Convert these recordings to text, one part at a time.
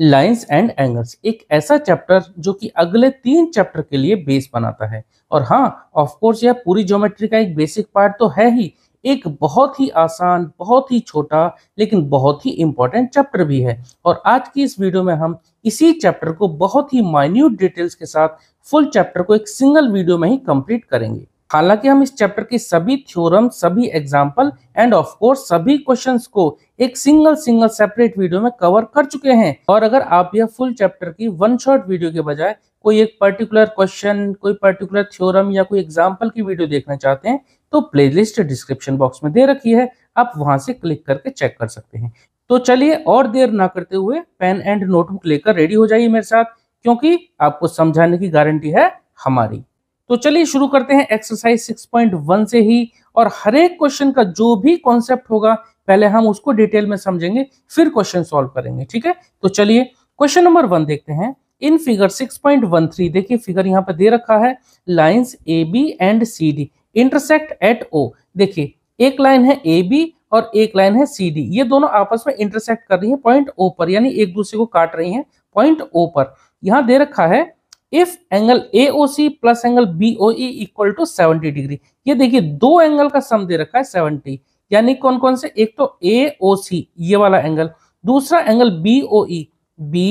Lines and angles एक ऐसा chapter जो कि अगले तीन चैप्टर के लिए बेस बनाता है और हाँ ऑफकोर्स यह पूरी ज्योमेट्री का एक बेसिक पार्ट तो है ही एक बहुत ही आसान बहुत ही छोटा लेकिन बहुत ही इम्पोर्टेंट चैप्टर भी है और आज की इस वीडियो में हम इसी चैप्टर को बहुत ही माइन्यूट डिटेल्स के साथ फुल चैप्टर को एक सिंगल वीडियो में ही कंप्लीट करेंगे हालांकि हम इस चैप्टर की सभी थ्योरम सभी एग्जाम्पल एंड ऑफ कोर्स सभी क्वेश्चंस को एक सिंगल सिंगल सेपरेट वीडियो में कवर कर चुके हैं और अगर आप यह फुल चैप्टर की वन शॉट वीडियो के बजाय कोई एक पर्टिकुलर क्वेश्चन कोई पर्टिकुलर थ्योरम या कोई एग्जाम्पल की वीडियो देखना चाहते हैं तो प्ले डिस्क्रिप्शन बॉक्स में दे रखी है आप वहां से क्लिक करके चेक कर सकते हैं तो चलिए और देर ना करते हुए पेन एंड नोटबुक लेकर रेडी हो जाइए मेरे साथ क्योंकि आपको समझाने की गारंटी है हमारी तो चलिए शुरू करते हैं एक्सरसाइज 6.1 से ही और हर एक क्वेश्चन का जो भी कॉन्सेप्ट होगा पहले हम उसको डिटेल में समझेंगे फिर क्वेश्चन सॉल्व करेंगे ठीक है तो चलिए क्वेश्चन नंबर वन देखते हैं इन फिगर 6.13 देखिए फिगर यहाँ पर दे रखा है lines A B and C D intersect at O देखिए एक लाइन है ए बी और एक लाइन है सी डी ये दोनों आपस में इंटरसेक्ट कर रही है पॉइंट ओ पर यानी एक दूसरे को काट रही है पॉइंट ओ पर यहाँ दे रखा है if angle A O C plus angle B O E equal to seventy degree ये देखिए दो एंगल का सम दे रखा है सेवनटी यानी कौन कौन से एक तो ए ओ सी ये वाला एंगल दूसरा angle B O B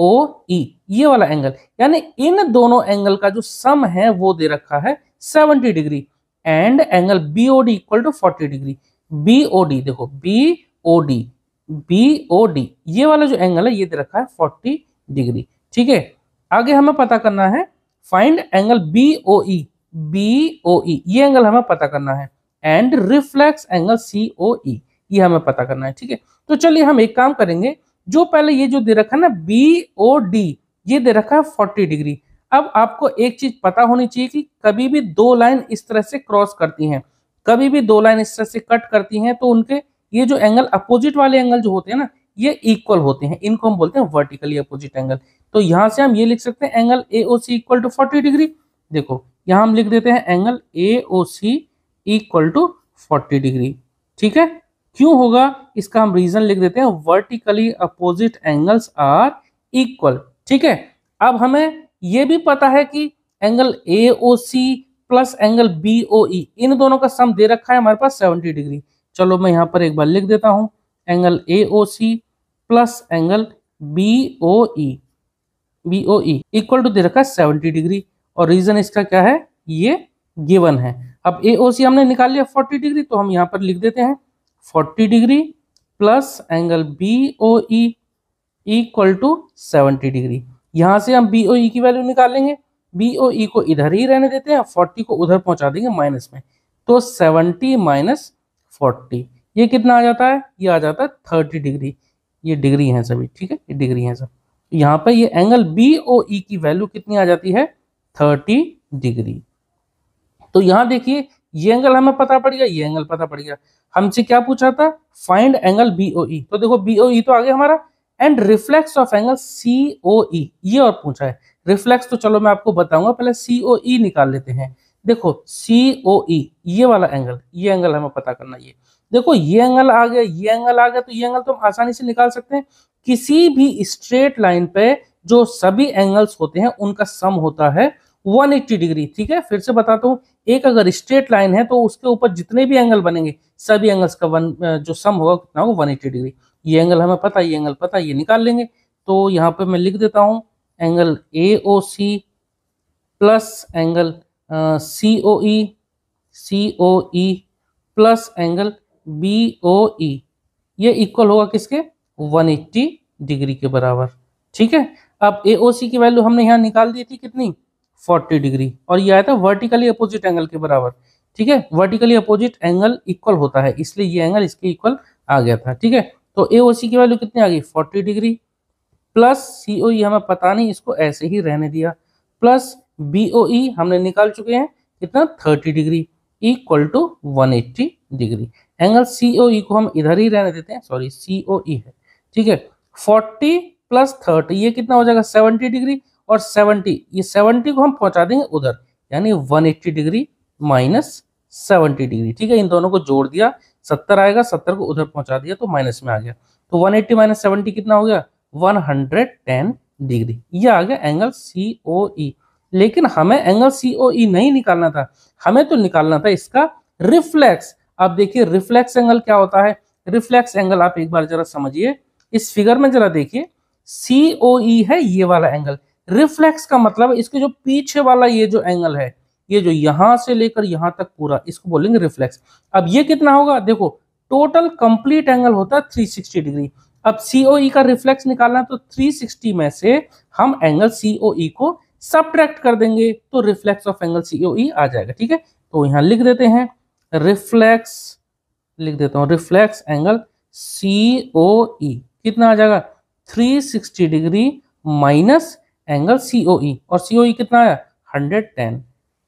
O ये वाला एंगल यानी इन दोनों एंगल का जो सम है वो दे रखा है seventy degree and angle B O D equal to forty degree B O D देखो B O D B O D ये वाला जो एंगल है ये दे रखा है फोर्टी डिग्री ठीक है आगे हमें पता करना है find angle B O E B O E ये एंगल हमें पता करना है and reflex angle C O E ये हमें पता करना है ठीक है तो चलिए हम एक काम करेंगे जो पहले ये जो दे रखा है ना बी ओ डी ये दे रखा है फोर्टी डिग्री अब आपको एक चीज पता होनी चाहिए कि कभी भी दो लाइन इस तरह से क्रॉस करती हैं कभी भी दो लाइन इस तरह से कट करती हैं तो उनके ये जो एंगल अपोजिट वाले एंगल जो होते हैं ना ये इक्वल होते हैं इनको हम बोलते हैं वर्टिकली अपोजिट एंगल तो यहां से हम ये लिख सकते हैं angle A O C equal to forty degree देखो यहां हम लिख देते हैं angle A O C equal to forty degree ठीक है क्यों होगा इसका हम रीजन लिख देते हैं vertically opposite angles are equal ठीक है अब हमें यह भी पता है कि angle A O C plus angle B O E इन दोनों का सम दे रखा है हमारे पास सेवेंटी डिग्री चलो मैं यहां पर एक बार लिख देता हूं angle A O C plus angle B O E B O E equal to दे रखा है सेवेंटी डिग्री और रीजन इसका क्या है ये गिवन है अब ए ओ सी हमने निकाल लिया फोर्टी डिग्री तो हम यहाँ पर लिख देते हैं forty degree plus angle B O E equal to seventy degree यहाँ से हम बी ओ ई की वैल्यू निकालेंगे बी ओ ई e को इधर ही रहने देते हैं फोर्टी को उधर पहुँचा देंगे माइनस में तो सेवेंटी माइनस फोर्टी ये कितना आ जाता है ये आ जाता है थर्टी डिग्री ये डिग्री हैं सभी ठीक है ये डिग्री हैं सब यहां पर ये एंगल बी ओ ई की वैल्यू कितनी आ जाती है थर्टी डिग्री तो यहां देखिए ये एंगल हमें पता पड़ गया ये एंगल पता पड़ गया हमसे क्या पूछा था फाइंड एंगल बी ई तो देखो बी ई e तो आ गया हमारा and reflex of angle C E ये और पूछा है रिफ्लेक्स तो चलो मैं आपको बताऊंगा पहले सी ई e निकाल लेते हैं देखो सी ई e, ये वाला एंगल ये एंगल हमें पता करना ये देखो ये एंगल आ गया ये एंगल आ गया तो ये एंगल तो हम आसानी से निकाल सकते हैं किसी भी स्ट्रेट लाइन पे जो सभी एंगल्स होते हैं उनका सम होता है 180 डिग्री ठीक है फिर से बताता हूँ एक अगर स्ट्रेट लाइन है तो उसके ऊपर जितने भी एंगल बनेंगे सभी एंगल्स का वन जो सम होगा कितना होगा 180 डिग्री ये एंगल हमें पता ये एंगल पता ये निकाल लेंगे तो यहाँ पे मैं लिख देता हूँ angle A O C plus angle C O E C O E plus angle B O E ये इक्वल होगा किसके 180 डिग्री के बराबर ठीक है अब ए की वैल्यू हमने यहाँ निकाल दी थी कितनी 40 डिग्री और ये आया था वर्टिकली अपोजिट एंगल के बराबर ठीक है वर्टिकली अपोजिट एंगल इक्वल होता है इसलिए ये एंगल इसके इक्वल आ गया था ठीक है तो ए की वैल्यू कितनी आ गई forty degree plus C O E हमें पता नहीं इसको ऐसे ही रहने दिया प्लस बी ओ ई हमने निकाल चुके हैं कितना 30 degree equal to 180 degree angle C O E को हम इधर ही रहने देते हैं सॉरी सी ओ ई है ठीक है फोर्टी प्लस थर्टी ये कितना हो जाएगा सेवनटी डिग्री और सेवनटी ये सेवनटी को हम पहुंचा देंगे उधर यानी one eighty degree minus seventy degree ठीक है इन दोनों को जोड़ दिया सत्तर आएगा सत्तर को उधर पहुंचा दिया तो माइनस में आ गया तो वन एट्टी माइनस सेवेंटी कितना हो गया वन हंड्रेड टेन डिग्री ये आ गया एंगल सी ओ ई लेकिन हमें एंगल सी ओ ई नहीं निकालना था हमें तो निकालना था इसका रिफ्लेक्स आप देखिए रिफ्लेक्स एंगल क्या होता है रिफ्लेक्स एंगल आप एक बार जरा समझिए इस फिगर में जरा देखिए सी ओ ई है ये वाला एंगल रिफ्लेक्स का मतलब इसके जो पीछे वाला ये जो एंगल है ये जो यहां से लेकर यहां तक पूरा इसको बोलेंगे रिफ्लेक्स अब ये कितना होगा देखो टोटल कंप्लीट एंगल होता है 360 डिग्री अब सीओई e का रिफ्लेक्स निकालना तो 360 में से हम एंगल सीओई e को सब्ट्रैक्ट कर देंगे तो रिफ्लेक्स ऑफ एंगल सीओई आ जाएगा ठीक है तो यहां लिख देते हैं रिफ्लेक्स लिख देता हूं रिफ्लेक्स एंगल सीओई कितना आ जाएगा 360 degree minus angle COE e। और सीओई e कितना आया 110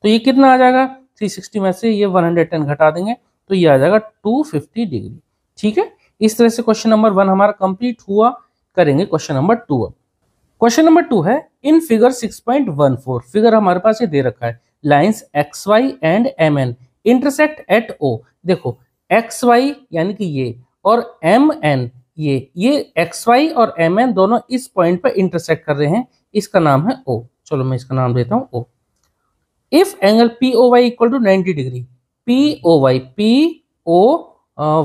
तो ये कितना आ जाएगा 360 में से ये 110 घटा देंगे तो ये आ जाएगा 250 डिग्री ठीक है इस तरह से क्वेश्चन नंबर वन हमारा कंप्लीट हुआ करेंगे क्वेश्चन नंबर टू अब क्वेश्चन नंबर टू है इन फिगर 6.14 फिगर हमारे पास ये दे रखा है lines X Y and M N intersect at O देखो एक्स वाई यानी कि ये और एम एन ये ये एक्स वाई और एम एन दोनों इस पॉइंट पर इंटरसेक्ट कर रहे हैं इसका नाम है ओ चलो मैं इसका नाम देता हूं O if angle P O Y equal to ninety degree P O Y P O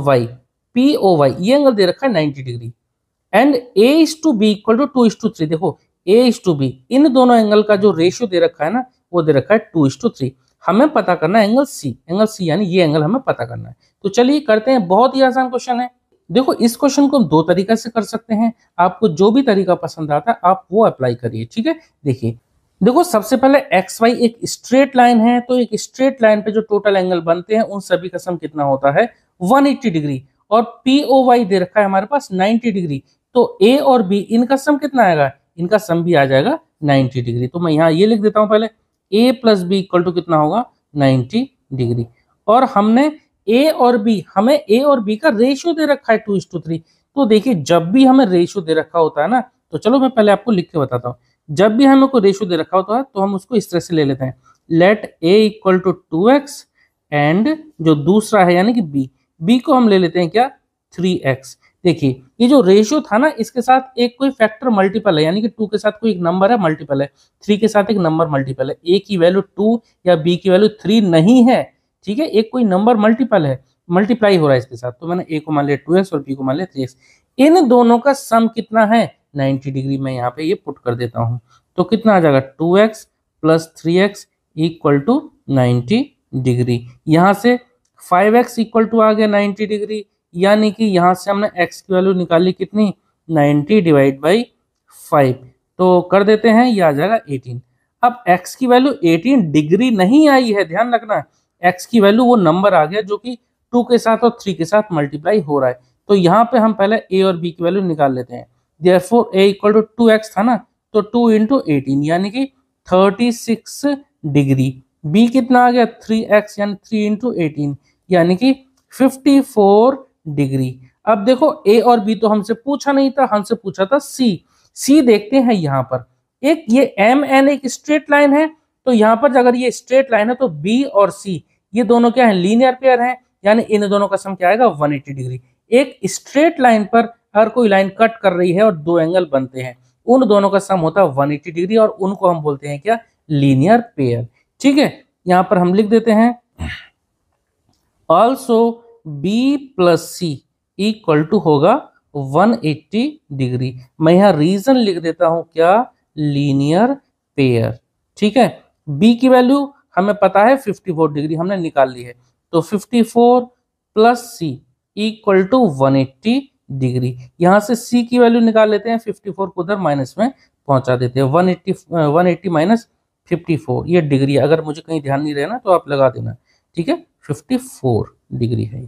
Y P O Y ये एंगल दे रखा है ninety degree and A is to B equal to two is to three देखो A is to B इन दोनों angle का जो ratio दे रखा है ना वो दे रखा है टू इज टू थ्री हमें पता करना है एंगल सी एंगल सी यानी ये एंगल हमें पता करना है तो चलिए करते हैं बहुत ही आसान क्वेश्चन है देखो इस क्वेश्चन को हम दो तरीके से कर सकते हैं आपको जो भी तरीका पसंद आता है आप वो अप्लाई करिए ठीक है देखिए देखो सबसे पहले एक्स वाई एक स्ट्रेट लाइन है तो एक स्ट्रेट लाइन पे जो टोटल एंगल बनते हैं उन सभी का सम कितना होता है 180 डिग्री और पी ओ वाई दे रखा है हमारे पास 90 डिग्री तो ए और बी इनका सम कितना आएगा इनका सम भी आ जाएगा 90 डिग्री तो मैं यहाँ ये लिख देता हूँ पहले A plus B equal to कितना होगा 90 डिग्री और हमने ए और बी हमें ए और बी का रेशियो दे रखा है टू इस टू थ्री तो देखिए जब भी हमें रेशियो दे रखा होता है ना तो चलो मैं पहले आपको लिख के बताता हूँ जब भी हमें कोई रेशियो दे रखा होता है तो हम उसको इस तरह से ले लेते हैं let A equal to two X and जो दूसरा है यानी कि बी बी को हम ले लेते हैं क्या थ्री एक्स देखिए ये जो रेशियो था ना इसके साथ एक कोई फैक्टर मल्टीपल है यानी कि टू के साथ कोई एक नंबर है मल्टीपल है थ्री के साथ एक नंबर मल्टीपल है ए की वैल्यू टू या बी की वैल्यू थ्री नहीं है ठीक है एक कोई नंबर मल्टीपल है मल्टीप्लाई हो रहा है इसके साथ तो मैंने ए को मान लिया टू और बी को मान लिया थ्री इन दोनों का सम कितना है 90 डिग्री मैं यहाँ पे ये पुट कर देता हूँ तो कितना आ जाएगा 2x X plus three X equal to ninety degree यहाँ से 5x एक्स इक्वल टू आ गया 90 डिग्री यानी कि यहाँ से हमने x की वैल्यू निकाली कितनी 90 डिवाइड बाई फाइव तो कर देते हैं ये आ जाएगा 18 अब x की वैल्यू 18 डिग्री नहीं आई है ध्यान रखना एक्स की वैल्यू वो नंबर आ गया जो कि टू के साथ और थ्री के साथ मल्टीप्लाई हो रहा है तो यहाँ पे हम पहले ए और बी की वैल्यू निकाल लेते हैं therefore A equal to two X था ना तो टू इंटू एटीन यानी कि थर्टी सिक्स डिग्री बी कितना आ गया थ्री एक्स यानी थ्री इंटू एटीन यानी कि फिफ्टी फोर डिग्री अब देखो ए और बी तो हमसे पूछा नहीं था हमसे पूछा था सी सी देखते हैं यहाँ पर एक ये एम एन एक स्ट्रेट लाइन है तो यहाँ पर अगर ये स्ट्रेट लाइन है तो बी और सी ये दोनों क्या है लीनियर पेयर है यानी इन दोनों का सम क्या आएगा वन डिग्री एक स्ट्रेट लाइन पर हर कोई लाइन कट कर रही है और दो एंगल बनते हैं उन दोनों का सम होता है 180 डिग्री और उनको हम बोलते हैं क्या लीनियर पेयर ठीक है यहां पर हम लिख देते हैं also B plus C equal to होगा 180 डिग्री मैं यहां रीजन लिख देता हूं क्या लीनियर पेयर ठीक है बी की वैल्यू हमें पता है 54 डिग्री हमने निकाल ली है तो 54 plus C equal to one degree यहां से सी की वैल्यू निकाल लेते हैं 54 को उधर माइनस में पहुंचा देते हैं 180 एट्टी माइनस फिफ्टी ये डिग्री अगर मुझे कहीं ध्यान नहीं ना तो आप लगा देना ठीक है 54 डिग्री है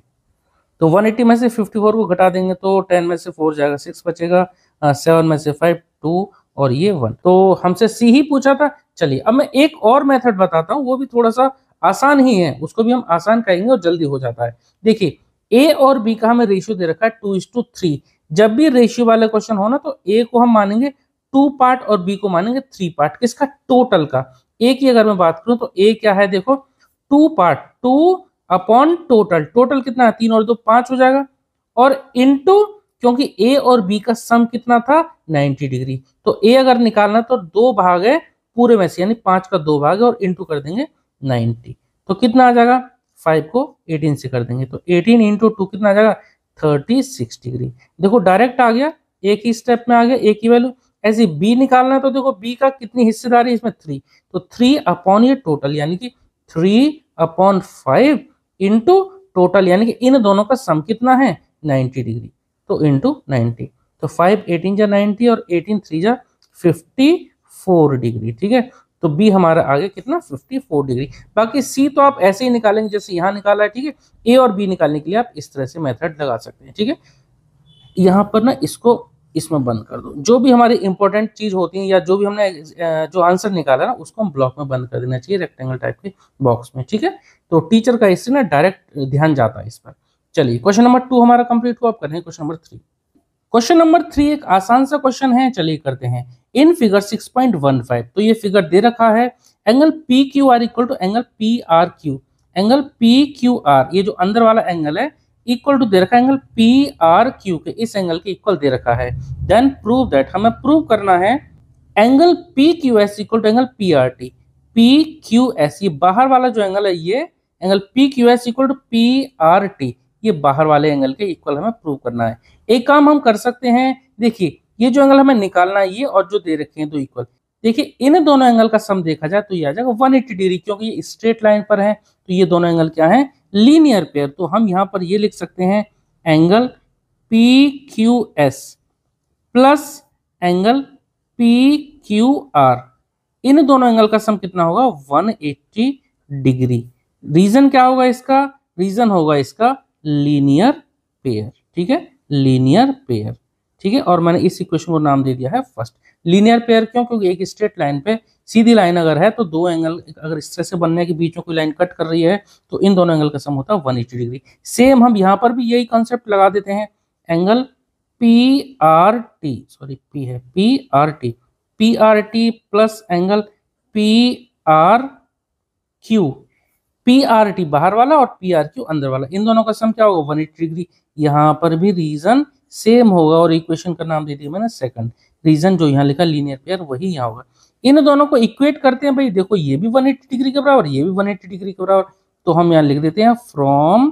तो 180 में से 54 को घटा देंगे तो 10 में से 4 जाएगा 6 बचेगा 7 uh, में से 5 टू और ये वन तो हमसे सी ही पूछा था चलिए अब मैं एक और मेथड बताता हूँ वो भी थोड़ा सा आसान ही है उसको भी हम आसान कहेंगे और जल्दी हो जाता है देखिए ए और बी का हमें रेशियो दे रखा है टू इज टू थ्री जब भी रेशियो वाला क्वेश्चन हो ना तो ए को हम मानेंगे टू पार्ट और बी को मानेंगे थ्री पार्ट किसका टोटल का ए की अगर मैं बात करूं तो ए क्या है देखो two part two upon total total कितना है तीन और दो पांच हो जाएगा और इंटू क्योंकि ए और बी का सम कितना था 90 डिग्री तो ए अगर निकालना तो दो भाग है पूरे में से यानी पांच का दो भाग है और इंटू कर देंगे 90 तो कितना आ जाएगा फाइव को 18 से कर देंगे तो 18 इंटू टू कितना आ जाएगा 36 डिग्री देखो डायरेक्ट आ गया एक ही स्टेप में आ गया एक ही वैल्यू ऐसे बी निकालना है तो देखो बी का कितनी हिस्सेदारी इसमें थ्री तो थ्री अपॉन ये टोटल यानी कि three upon five into total यानी कि इन दोनों का सम कितना है 90 डिग्री तो इंटू नाइनटी तो फाइव एटीन जा नाइन्टी और एटीन थ्री जा फिफ्टी फोर डिग्री ठीक है तो बी हमारा आगे कितना फिफ्टी फोर डिग्री बाकी सी तो आप ऐसे ही निकालेंगे जैसे यहाँ निकाला है ठीक है ए और बी निकालने के लिए आप इस तरह से मेथड लगा सकते हैं ठीक है यहाँ पर ना इसको इसमें बंद कर दो जो भी हमारी इंपॉर्टेंट चीज़ होती है या जो भी हमने जो आंसर निकाला ना उसको हम ब्लॉक में बंद कर देना चाहिए रेक्टेंगल टाइप के बॉक्स में ठीक है तो टीचर का इससे ना डायरेक्ट ध्यान जाता है इस पर चलिए क्वेश्चन नंबर टू हमारा कंप्लीट हुआ आप question number three question number three एक आसान सा क्वेश्चन है चलिए करते हैं in figure six point one five तो ये फिगर दे रखा है angle P Q R equal to angle P R Q angle P Q R ये जो अंदर वाला एंगल है इक्वल टू दे रखा है एंगल पी आर क्यू के इस एंगल के इक्वल दे रखा है देन प्रूव दैट हमें प्रूव करना है angle P Q S equal to angle P R T P Q S ये बाहर वाला जो एंगल है ये angle P Q S equal to P R T ये बाहर वाले एंगल के इक्वल हमें प्रूव करना है एक काम हम कर सकते हैं देखिए ये जो एंगल हमें निकालना है ये और जो दे रखे हैं दो इक्वल देखिए इन दोनों एंगल का सम देखा जाए तो ये आ जाएगा 180 डिग्री क्योंकि ये स्ट्रेट लाइन पर है तो ये दोनों एंगल क्या है लीनियर पेयर तो हम यहां पर ये लिख सकते हैं angle P Q S plus angle P Q R इन दोनों एंगल का सम कितना होगा एट्टी डिग्री रीजन क्या होगा इसका रीजन होगा इसका लीनियर पेयर ठीक है लीनियर पेयर ठीक है और मैंने इस इक्वेशन को नाम दे दिया है फर्स्ट लीनियर पेयर क्यों क्योंकि एक स्ट्रेट लाइन पे सीधी लाइन अगर है तो दो एंगल अगर इस तरह से बनने के बीच में कोई लाइन कट कर रही है तो इन दोनों एंगल का सम होता है वन डिग्री सेम हम यहाँ पर भी यही कॉन्सेप्ट लगा देते हैं angle P R T sorry P है P R T P R T plus angle P R Q P R T बाहर वाला और पी आर क्यू अंदर वाला इन दोनों का सम क्या होगा वन एट्टी डिग्री यहाँ पर भी रीजन सेम होगा और इक्वेशन का नाम दे दिया मैंने सेकंड रीजन जो यहाँ लिखा लीनियर पेयर वही यहाँ होगा इन दोनों को इक्वेट करते हैं भाई देखो ये भी 180 डिग्री के बराबर ये भी 180 डिग्री के बराबर तो हम यहाँ लिख देते हैं फ्रॉम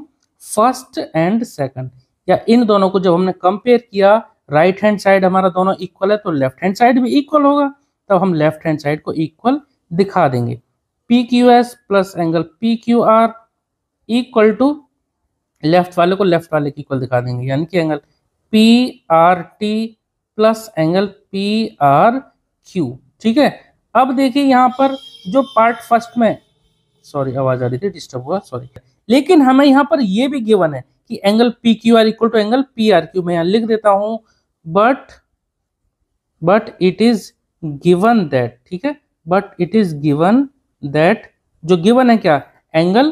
फर्स्ट एंड सेकंड या इन दोनों को जब हमने कंपेयर किया राइट हैंड साइड हमारा दोनों इक्वल है तो लेफ्ट हैंड साइड भी इक्वल होगा तब हम लेफ्ट हैंड साइड को इक्वल दिखा देंगे P Q S plus angle P Q R equal to left वाले को लेफ्ट वाले की इक्वल दिखा देंगे यानी कि angle P R T plus angle P R Q ठीक है अब देखिए यहां पर जो पार्ट फर्स्ट में सॉरी आवाज आ रही थी डिस्टर्ब हुआ सॉरी लेकिन हमें यहां पर यह भी गिवन है कि angle P Q R equal to angle P R Q मैं यहां लिख देता हूं but but it is given that ठीक है but it is given that जो गिवन है क्या angle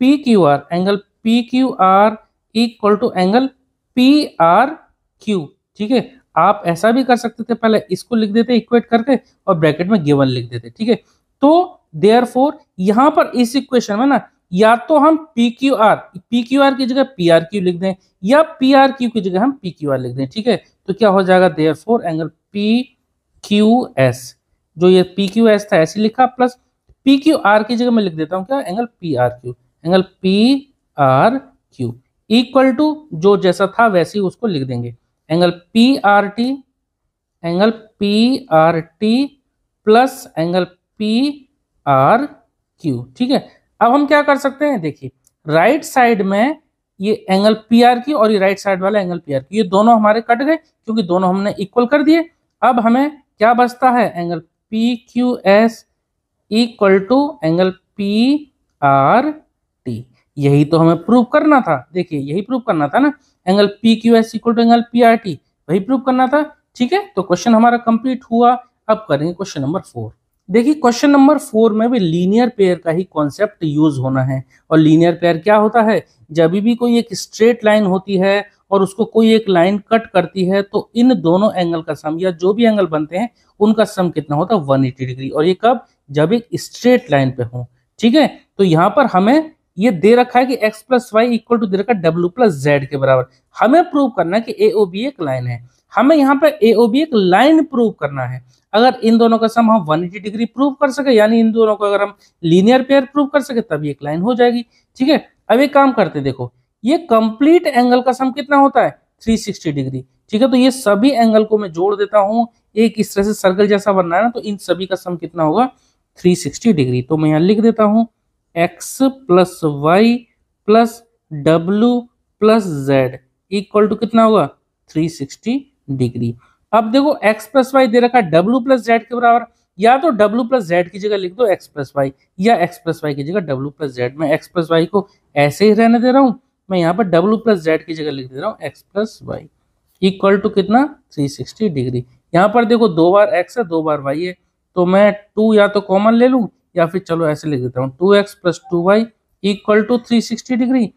P Q R angle P Q R equal to angle P R Q ठीक है आप ऐसा भी कर सकते थे पहले इसको लिख देते इक्वेट करके और ब्रैकेट में गिवन लिख देते ठीक है तो देयर फोर यहां पर इस इक्वेशन में ना या तो हम P Q R P Q R की जगह पी आर क्यू लिख दें या पी आर क्यू की जगह हम पी क्यू आर लिख दें ठीक है तो क्या हो जाएगा therefore angle P Q S जो ये पी क्यू एस था ऐसे लिखा प्लस पी क्यू आर की जगह मैं लिख देता हूँ क्या angle P R Q angle P R Q equal to जो जैसा था वैसे ही उसको लिख देंगे angle P R T angle P R T plus angle P R Q ठीक है अब हम क्या कर सकते हैं देखिए राइट साइड में ये एंगल पी आर की और ये राइट साइड वाला एंगल पी आर की ये दोनों हमारे कट गए क्योंकि दोनों हमने इक्वल कर दिए अब हमें क्या बचता है angle P Q S equal to angle P R T यही तो हमें प्रूव करना था देखिए यही प्रूव करना था ना angle P Q S equal to angle P R T वही प्रूव करना था ठीक है तो क्वेश्चन हमारा कंप्लीट हुआ अब करेंगे क्वेश्चन नंबर फोर देखिए क्वेश्चन नंबर फोर में भी लीनियर पेयर का ही कॉन्सेप्ट यूज होना है और लीनियर पेयर क्या होता है जब भी कोई एक स्ट्रेट लाइन होती है और उसको कोई एक लाइन कट करती है तो इन दोनों एंगल का सम या जो भी एंगल बनते हैं उनका सम कितना होता है 180 डिग्री और ये कब जब एक स्ट्रेट लाइन पे हो ठीक है तो यहाँ पर हमें ये दे रखा है कि x plus Y equal to दे रखा है डब्ल्यू प्लस जेड के बराबर हमें प्रूव करना है कि ए ओ बी एक लाइन है हमें यहाँ पर ए ओ बी एक लाइन प्रूव करना है अगर इन दोनों का सम हम 180 डिग्री प्रूव कर सके यानी इन दोनों को अगर हम लीनियर पेयर प्रूव कर सके तब एक लाइन हो जाएगी ठीक है अब एक काम करते देखो ये कंप्लीट एंगल का सम कितना होता है 360 डिग्री ठीक है तो ये सभी एंगल को मैं जोड़ देता हूँ एक इस तरह से सर्कल जैसा बनना है ना तो इन सभी का सम कितना होगा 360 डिग्री तो मैं यहाँ लिख देता हूँ X plus Y plus W plus Z equal to कितना होगा 360 डिग्री अब देखो x प्लस वाई दे रखा w प्लस जेड के बराबर या तो w प्लस जेड की जगह लिख दो x प्लस वाई या x प्लस वाई की जगह w प्लस जेड मैं x प्लस वाई को ऐसे ही रहने दे रहा हूँ मैं यहाँ पर w प्लस जेड की जगह लिख दे रहा हूँ x plus Y equal to कितना 360 डिग्री यहाँ पर देखो दो बार x है दो बार y है तो मैं टू या तो कॉमन ले लूँ या फिर चलो ऐसे लिख देता हूँ two X plus two Y equal to three sixty degree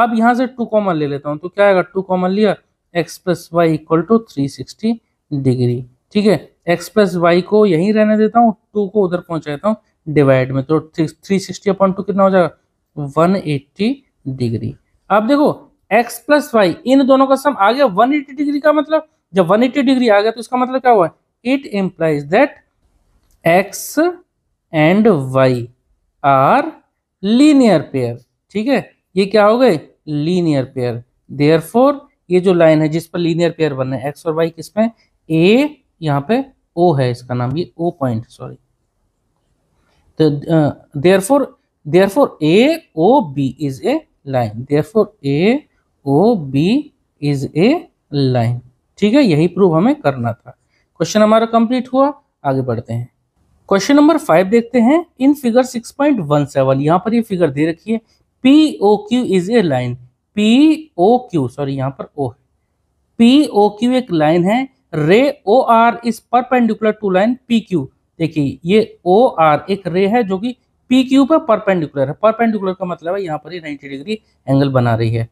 अब यहाँ से टू कॉमन ले लेता हूँ तो क्या आएगा टू कॉमन लिया X plus Y equal to three sixty degree ठीक है एक्स प्लस वाई को यहीं रहने देता हूँ टू को उधर पहुंचा देता हूँ डिवाइड में तो थ्री सिक्सटी अपॉन टू कितना हो जाएगा वन एट्टी डिग्री अब देखो एक्स प्लस वाई इन दोनों का सम आ गया वन एट्टी डिग्री का मतलब जब वन एट्टी डिग्री आ गया तो इसका मतलब क्या हुआ it implies that X and Y are linear pair ठीक है ये क्या हो गए लीनियर पेयर देयर फोर ये जो लाइन है जिस पर लीनियर पेयर बन रहे हैं एक्स और वाई पे ए यहाँ पे ओ है इसका नाम ये ओ पॉइंट सॉरी तो therefore therefore A O B is a line therefore A O B is a line ठीक है यही प्रूव हमें करना था क्वेश्चन हमारा कंप्लीट हुआ आगे बढ़ते हैं क्वेश्चन नंबर फाइव देखते हैं in figure six point one seven यहाँ पर ये फिगर दे रखी है P O Q is a line P O Q sorry यहाँ पर ओ है पी ओ क्यू एक लाइन है ray O R is perpendicular to line P Q देखिए ये ओ आर एक रे है जो कि पी क्यू पर परपेंडिकुलर है परपेंडिकुलर का मतलब है यहाँ पर ये नाइन्टी डिग्री एंगल बना रही है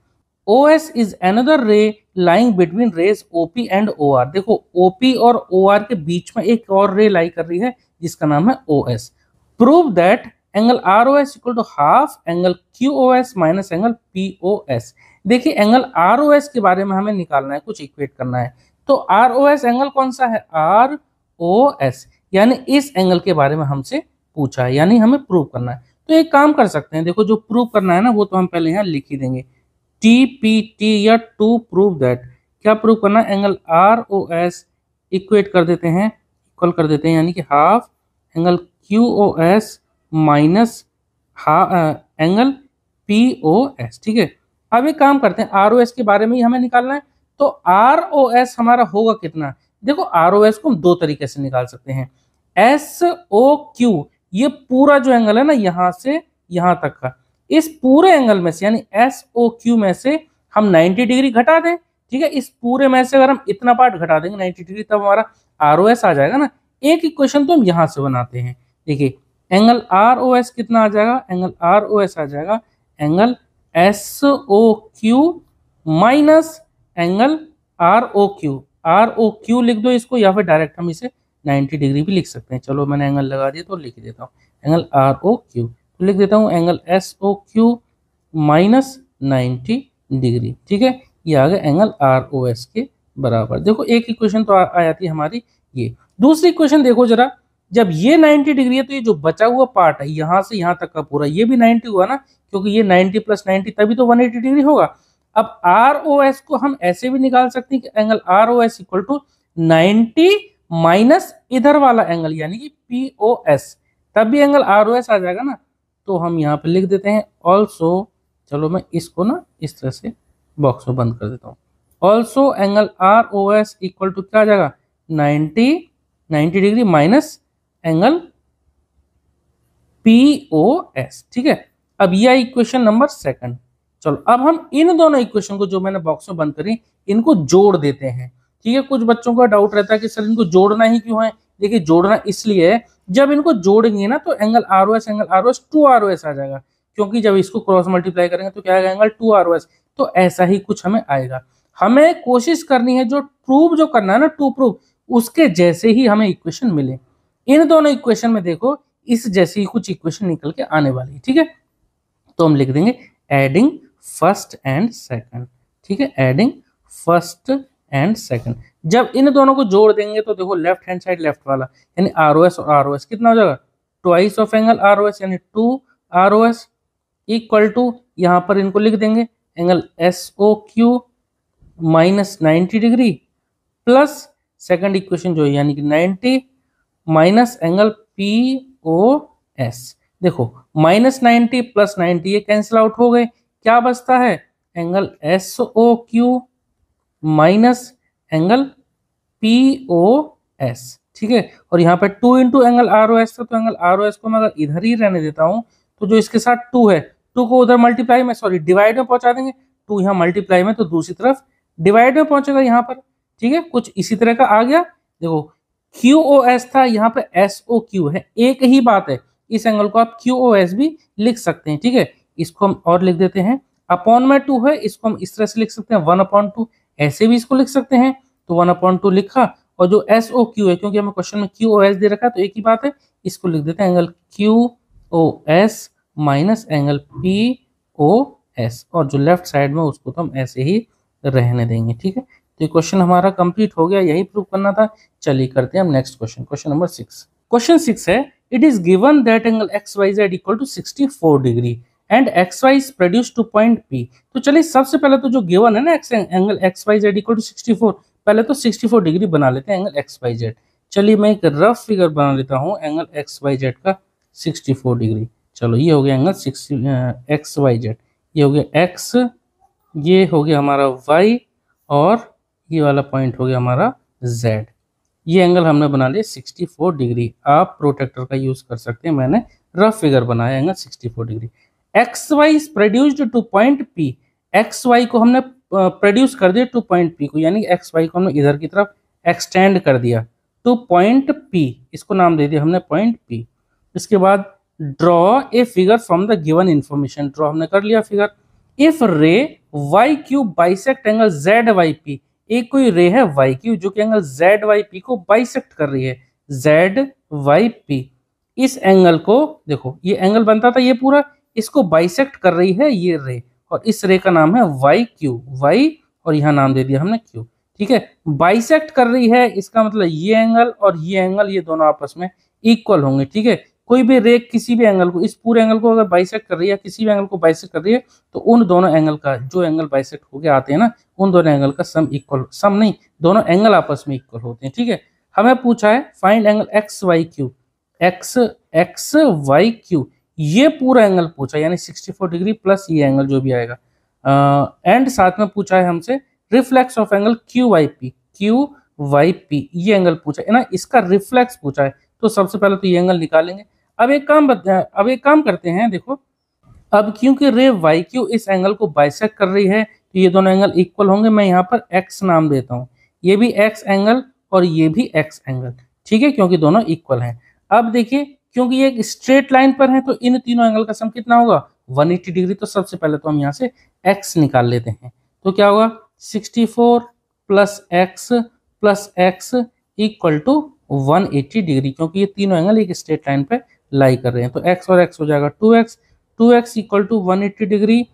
O S is another ray lying between rays O P and O R देखो ओ पी और ओ आर के बीच में एक और रे लाई कर रही है जिसका नाम है O S prove that angle R O S equal to half angle Q O S minus angle P O S देखिए एंगल आर ओ एस के बारे में हमें निकालना है कुछ इक्वेट करना है तो आर ओ एस एंगल कौन सा है आर ओ एस यानी इस एंगल के बारे में हमसे पूछा है यानी हमें प्रूव करना है तो एक काम कर सकते हैं देखो जो प्रूव करना है ना वो तो हम पहले यहाँ लिख ही देंगे टी पी टी या टू प्रूव दैट क्या प्रूव करना है angle R O S equate कर देते हैं इक्वल कर देते हैं यानी कि half angle Q O S minus हा एंगल पी ओ एस ठीक है अब एक काम करते हैं आर ओ एस के बारे में ही हमें निकालना है तो आर ओ एस हमारा होगा कितना देखो आर ओ एस को हम दो तरीके से निकाल सकते हैं एस ओ क्यू ये पूरा जो एंगल है ना यहाँ से यहाँ तक का इस पूरे एंगल में से यानी एस ओ क्यू में से हम 90 डिग्री घटा दें ठीक है इस पूरे में से अगर हम इतना पार्ट घटा देंगे 90 डिग्री तब हमारा आर ओ एस आ जाएगा ना एक इक्वेशन तो हम यहाँ से बनाते हैं देखिए एंगल आर ओ एस कितना आ जाएगा एंगल आर ओ एस आ जाएगा angle S O Q minus angle R O Q R O Q लिख दो इसको या फिर डायरेक्ट हम इसे 90 डिग्री भी लिख सकते हैं चलो मैंने एंगल लगा दिया तो लिख देता हूँ एंगल आर ओ क्यू तो लिख देता हूँ angle S O Q minus ninety degree ठीक है ये आ गया एंगल आर ओ एस के बराबर देखो एक इक्वेशन तो आ, आ जाती है हमारी ये दूसरी क्वेश्चन देखो जरा जब ये 90 डिग्री है तो ये जो बचा हुआ पार्ट है यहां से यहां तक का पूरा ये भी 90 हुआ ना क्योंकि ये 90 प्लस 90 तभी तो 180 डिग्री होगा अब आर ओ एस को हम ऐसे भी निकाल सकते हैं कि angle R O S equal to ninety minus इधर वाला एंगल यानी कि पी ओ एस तब भी एंगल आर ओ एस आ जाएगा ना तो हम यहाँ पे लिख देते हैं ऑल्सो चलो मैं इसको ना इस तरह से बॉक्स में बंद कर देता हूँ also angle R O S equal to क्या आ जाएगा ninety 90 degree minus angle P O S ठीक है अब यह इक्वेशन नंबर सेकंड चलो अब हम इन दोनों इक्वेशन को जो मैंने बॉक्स में बंद करी इनको जोड़ देते हैं ठीक है कुछ बच्चों का डाउट रहता है कि सर इनको जोड़ना ही क्यों है देखिए जोड़ना इसलिए है जब इनको जोड़ेंगे ना तो angle R O S angle R O S two R O S आ जाएगा क्योंकि जब इसको क्रॉस मल्टीप्लाई करेंगे तो क्या आएगा angle two R O S तो ऐसा ही कुछ हमें आएगा हमें कोशिश करनी है जो प्रूव जो करना है ना टू प्रूव उसके जैसे ही हमें इक्वेशन मिले इन दोनों इक्वेशन में देखो इस जैसी ही कुछ इक्वेशन निकल के आने वाली है ठीक है तो हम लिख देंगे एडिंग फर्स्ट एंड सेकंड ठीक है एडिंग फर्स्ट एंड सेकंड जब इन दोनों को जोड़ देंगे तो देखो लेफ्ट हैंड साइड लेफ्ट वाला यानी आर और आर कितना हो जाएगा ट्वाइस ऑफ एंगल आर यानी टू आर इक्वल टू यहां पर इनको लिख देंगे angle S O Q minus ninety degree plus second equation जो है यानी कि 90 minus angle P O S देखो माइनस नाइन्टी प्लस नाइन्टी ये कैंसिल आउट हो गए क्या बचता है angle S O Q minus angle P O S ठीक है और यहाँ पे two into angle R O S था तो एंगल आर ओ एस को मैं अगर इधर ही रहने देता हूँ तो जो इसके साथ टू है टू को उधर मल्टीप्लाई में सॉरी डिवाइड में पहुंचा देंगे टू यहाँ मल्टीप्लाई में तो दूसरी तरफ डिवाइड में पहुंचेगा यहाँ पर ठीक है कुछ इसी तरह का आ गया देखो क्यू ओ एस था यहाँ पे एस ओ क्यू है एक ही बात है इस एंगल को आप क्यू ओ एस भी लिख सकते हैं ठीक है इसको हम और लिख देते हैं अपॉन में टू है इसको हम इस तरह से लिख सकते हैं वन अपॉन टू ऐसे भी इसको लिख सकते हैं तो वन अपॉन टू लिखा और जो एस ओ क्यू है क्योंकि हमें क्वेश्चन में क्यू ओ एस दे रखा है तो एक ही बात है इसको लिख देते हैं angle Q O S minus angle P O S और जो लेफ्ट साइड में उसको तो हम ऐसे ही रहने देंगे ठीक है तो ये क्वेश्चन हमारा कंप्लीट हो गया यही प्रूव करना था चलिए करते हैं हम next question question number six question six है it is given that angle X Y Z equal to sixty four degree and X Y is produce to point P तो चलिए सबसे पहले तो जो गिवन है ना X angle X Y Z equal to sixty four पहले तो सिक्सटी फोर डिग्री बना लेते हैं एंगल एक्स वाई जेड चलिए मैं एक रफ फिगर बना लेता हूँ एंगल एक्स वाई जेड का सिक्सटी फोर डिग्री चलो ये हो गया एंगल एक्स वाई जेड ये हो गया एक्स ये हो गया हमारा वाई और ये वाला पॉइंट हो गया हमारा जेड ये एंगल हमने बना लिया 64 डिग्री आप प्रोटेक्टर का यूज कर सकते हैं मैंने रफ फिगर बनाया angle 64 degree X Y produced to point P X Y को हमने प्रोड्यूस कर दिया टू पॉइंट पी को यानी एक्स वाई को हमने इधर की तरफ एक्सटेंड कर दिया टू पॉइंट पी इसको नाम दे दिया हमने पॉइंट पी इसके बाद draw a figure from the given information draw हमने कर लिया figure if ray Y Q bisect angle Z Y P एक कोई रे है वाई क्यू जो कि एंगल जेड वाई पी को बाइसेक्ट कर रही है जेड वाई पी इस एंगल को देखो ये एंगल बनता था ये पूरा इसको बाइसेक्ट कर रही है ये रे और इस रे का नाम है वाई क्यू वाई और यहाँ नाम दे दिया हमने क्यू ठीक है बाइसेक्ट कर रही है इसका मतलब ये एंगल और ये एंगल ये दोनों आपस में इक्वल होंगे ठीक है कोई भी रेक किसी भी एंगल को इस पूरे एंगल को अगर बाइसेक्ट कर रही है या किसी भी एंगल को बाइसेक्ट कर रही है तो उन दोनों एंगल का जो एंगल बाइसेक्ट होके आते हैं ना उन दोनों एंगल का सम इक्वल सम नहीं दोनों एंगल आपस में इक्वल होते हैं ठीक है हमें पूछा है find angle X Y Q X X Y Q ये पूरा एंगल पूछा यानी फोर डिग्री प्लस ये एंगल जो भी आएगा एंड uh, साथ में पूछा है हमसे reflex of angle Q Y P Q Y P ये एंगल पूछा है ना इसका रिफ्लेक्स पूछा है तो सबसे पहले तो ये एंगल निकालेंगे अब एक काम अब एक काम करते हैं देखो अब क्योंकि रे वाई क्यू इस एंगल को बाइसेक कर रही है तो ये दोनों एंगल इक्वल होंगे मैं यहाँ पर एक्स नाम देता हूँ ये भी एक्स एंगल और ये भी एक्स एंगल ठीक है क्योंकि दोनों इक्वल हैं अब देखिए क्योंकि ये एक स्ट्रेट लाइन पर है तो इन तीनों एंगल का सम कितना होगा एट्टी डिग्री तो सबसे पहले तो हम यहाँ से एक्स निकाल लेते हैं तो क्या होगा sixty four plus X plus X equal to one degree क्योंकि ये तीनों एंगल एक स्ट्रेट लाइन पर लाई कर रहे हैं तो एक्स और एक्स हो जाएगा two X two X equal to one eighty degree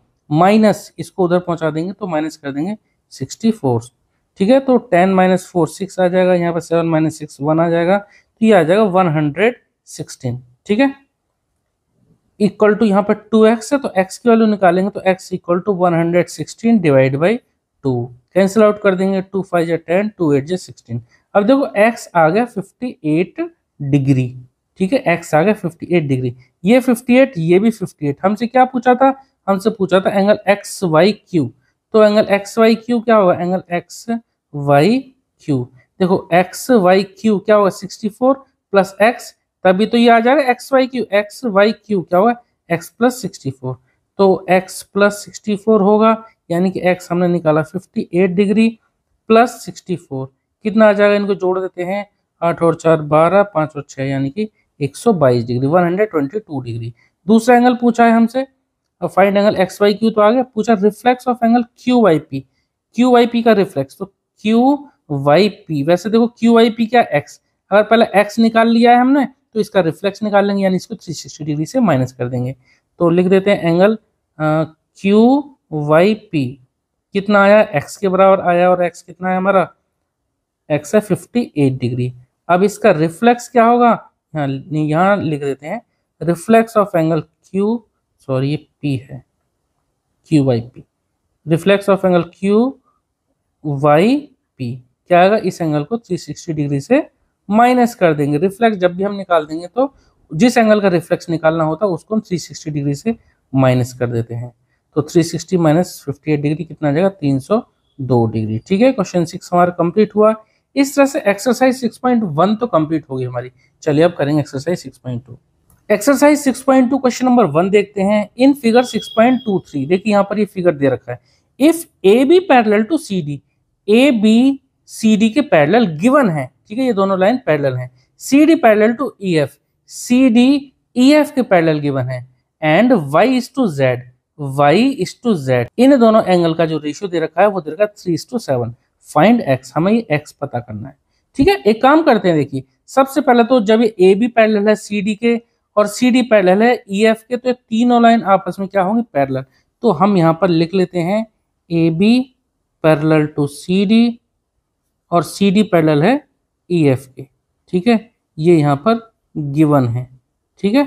minus इसको उधर पहुंचा देंगे तो माइनस कर देंगे सिक्सटी फोर ठीक है तो टेन माइनस फोर सिक्स आ जाएगा यहाँ पर सेवन माइनस सिक्स वन आ जाएगा तो ये आ जाएगा वन हंड्रेड सिक्सटीन ठीक है इक्वल टू यहाँ पर टू एक्स है तो एक्स की वैल्यू निकालेंगे तो X equal to one hundred sixteen divide by two cancel out कर देंगे टू फाइव या ten two eight J sixteen अब देखो एक्स आ गया फिफ्टी एट डिग्री ठीक है एक्स आ गया एट डिग्री ये 58 ये भी 58 हमसे क्या पूछा था हमसे पूछा था एंगल एक्स वाई क्यू तो एंगल एक्स वाई क्यू क्या होगा एंगल एक्स वाई क्यू देखो एक्स वाई क्यू क्या होगा 64 प्लस एक्स तभी तो ये आ जाएगा X Y Q X Y Q क्या होगा एक्स प्लस सिक्सटी फोर तो एक्स प्लस सिक्सटी फोर होगा यानी कि एक्स हमने निकाला fifty eight degree plus sixty four कितना आ जाएगा इनको जोड़ देते हैं आठ और चार बारह पाँच और छः यानी कि 122 डिग्री 122 डिग्री दूसरा एंगल पूछा है हमसे और find angle X Y Q तो आ गया पूछा reflex of angle Q Y P Q Y P का रिफ्लेक्स तो क्यू वाई पी वैसे देखो क्यू वाई पी क्या एक्स अगर पहले एक्स निकाल लिया है हमने तो इसका रिफ्लेक्स निकाल लेंगे यानी इसको थ्री सिक्सटी डिग्री से माइनस कर देंगे तो लिख देते हैं एंगल क्यू वाई पी कितना आया एक्स के बराबर आया और एक्स कितना है हमारा एक्स है फिफ्टी एट डिग्री अब इसका रिफ्लेक्स क्या होगा हाँ, यहाँ लिख देते हैं reflex of angle Q sorry ये पी है Q Y P reflex of angle Q Y P क्या आएगा इस एंगल को 360 डिग्री से माइनस कर देंगे रिफ्लेक्स जब भी हम निकाल देंगे तो जिस एंगल का रिफ्लेक्स निकालना होता है उसको हम 360 डिग्री से माइनस कर देते हैं तो 360 सिक्सटी माइनस फिफ्टी डिग्री कितना आ जाएगा 302 डिग्री ठीक है क्वेश्चन सिक्स हमारा कंप्लीट हुआ इस तरह से एक्सरसाइज 6.1 तो कंप्लीट होगी हमारी चलिए अब करेंगे exercise 6.2 exercise 6.2 question number one देखते हैं इन फिगर 6.23 देखिए यहाँ पर ये फिगर दे रखा है if A B parallel to C D A B C D के पैरल गिवन है ठीक है ये दोनों लाइन पैरल है C D parallel to E F C D E F के पैरल गिवन है and Y is to Z Y is to Z इन दोनों एंगल का जो रेशियो दे रखा है वो दे रखा है three is to seven find X हमें ये एक्स पता करना है ठीक है एक काम करते हैं देखिए सबसे पहले तो जब ए बी पैरल है सी डी के और सी डी पैरल है ई e एफ के तो ये तीनों लाइन आपस में क्या होंगे पैरल तो हम यहाँ पर लिख लेते हैं A B parallel to C D और सी डी पैरल है ई e एफ के ठीक है ये यहाँ पर गिवन है ठीक है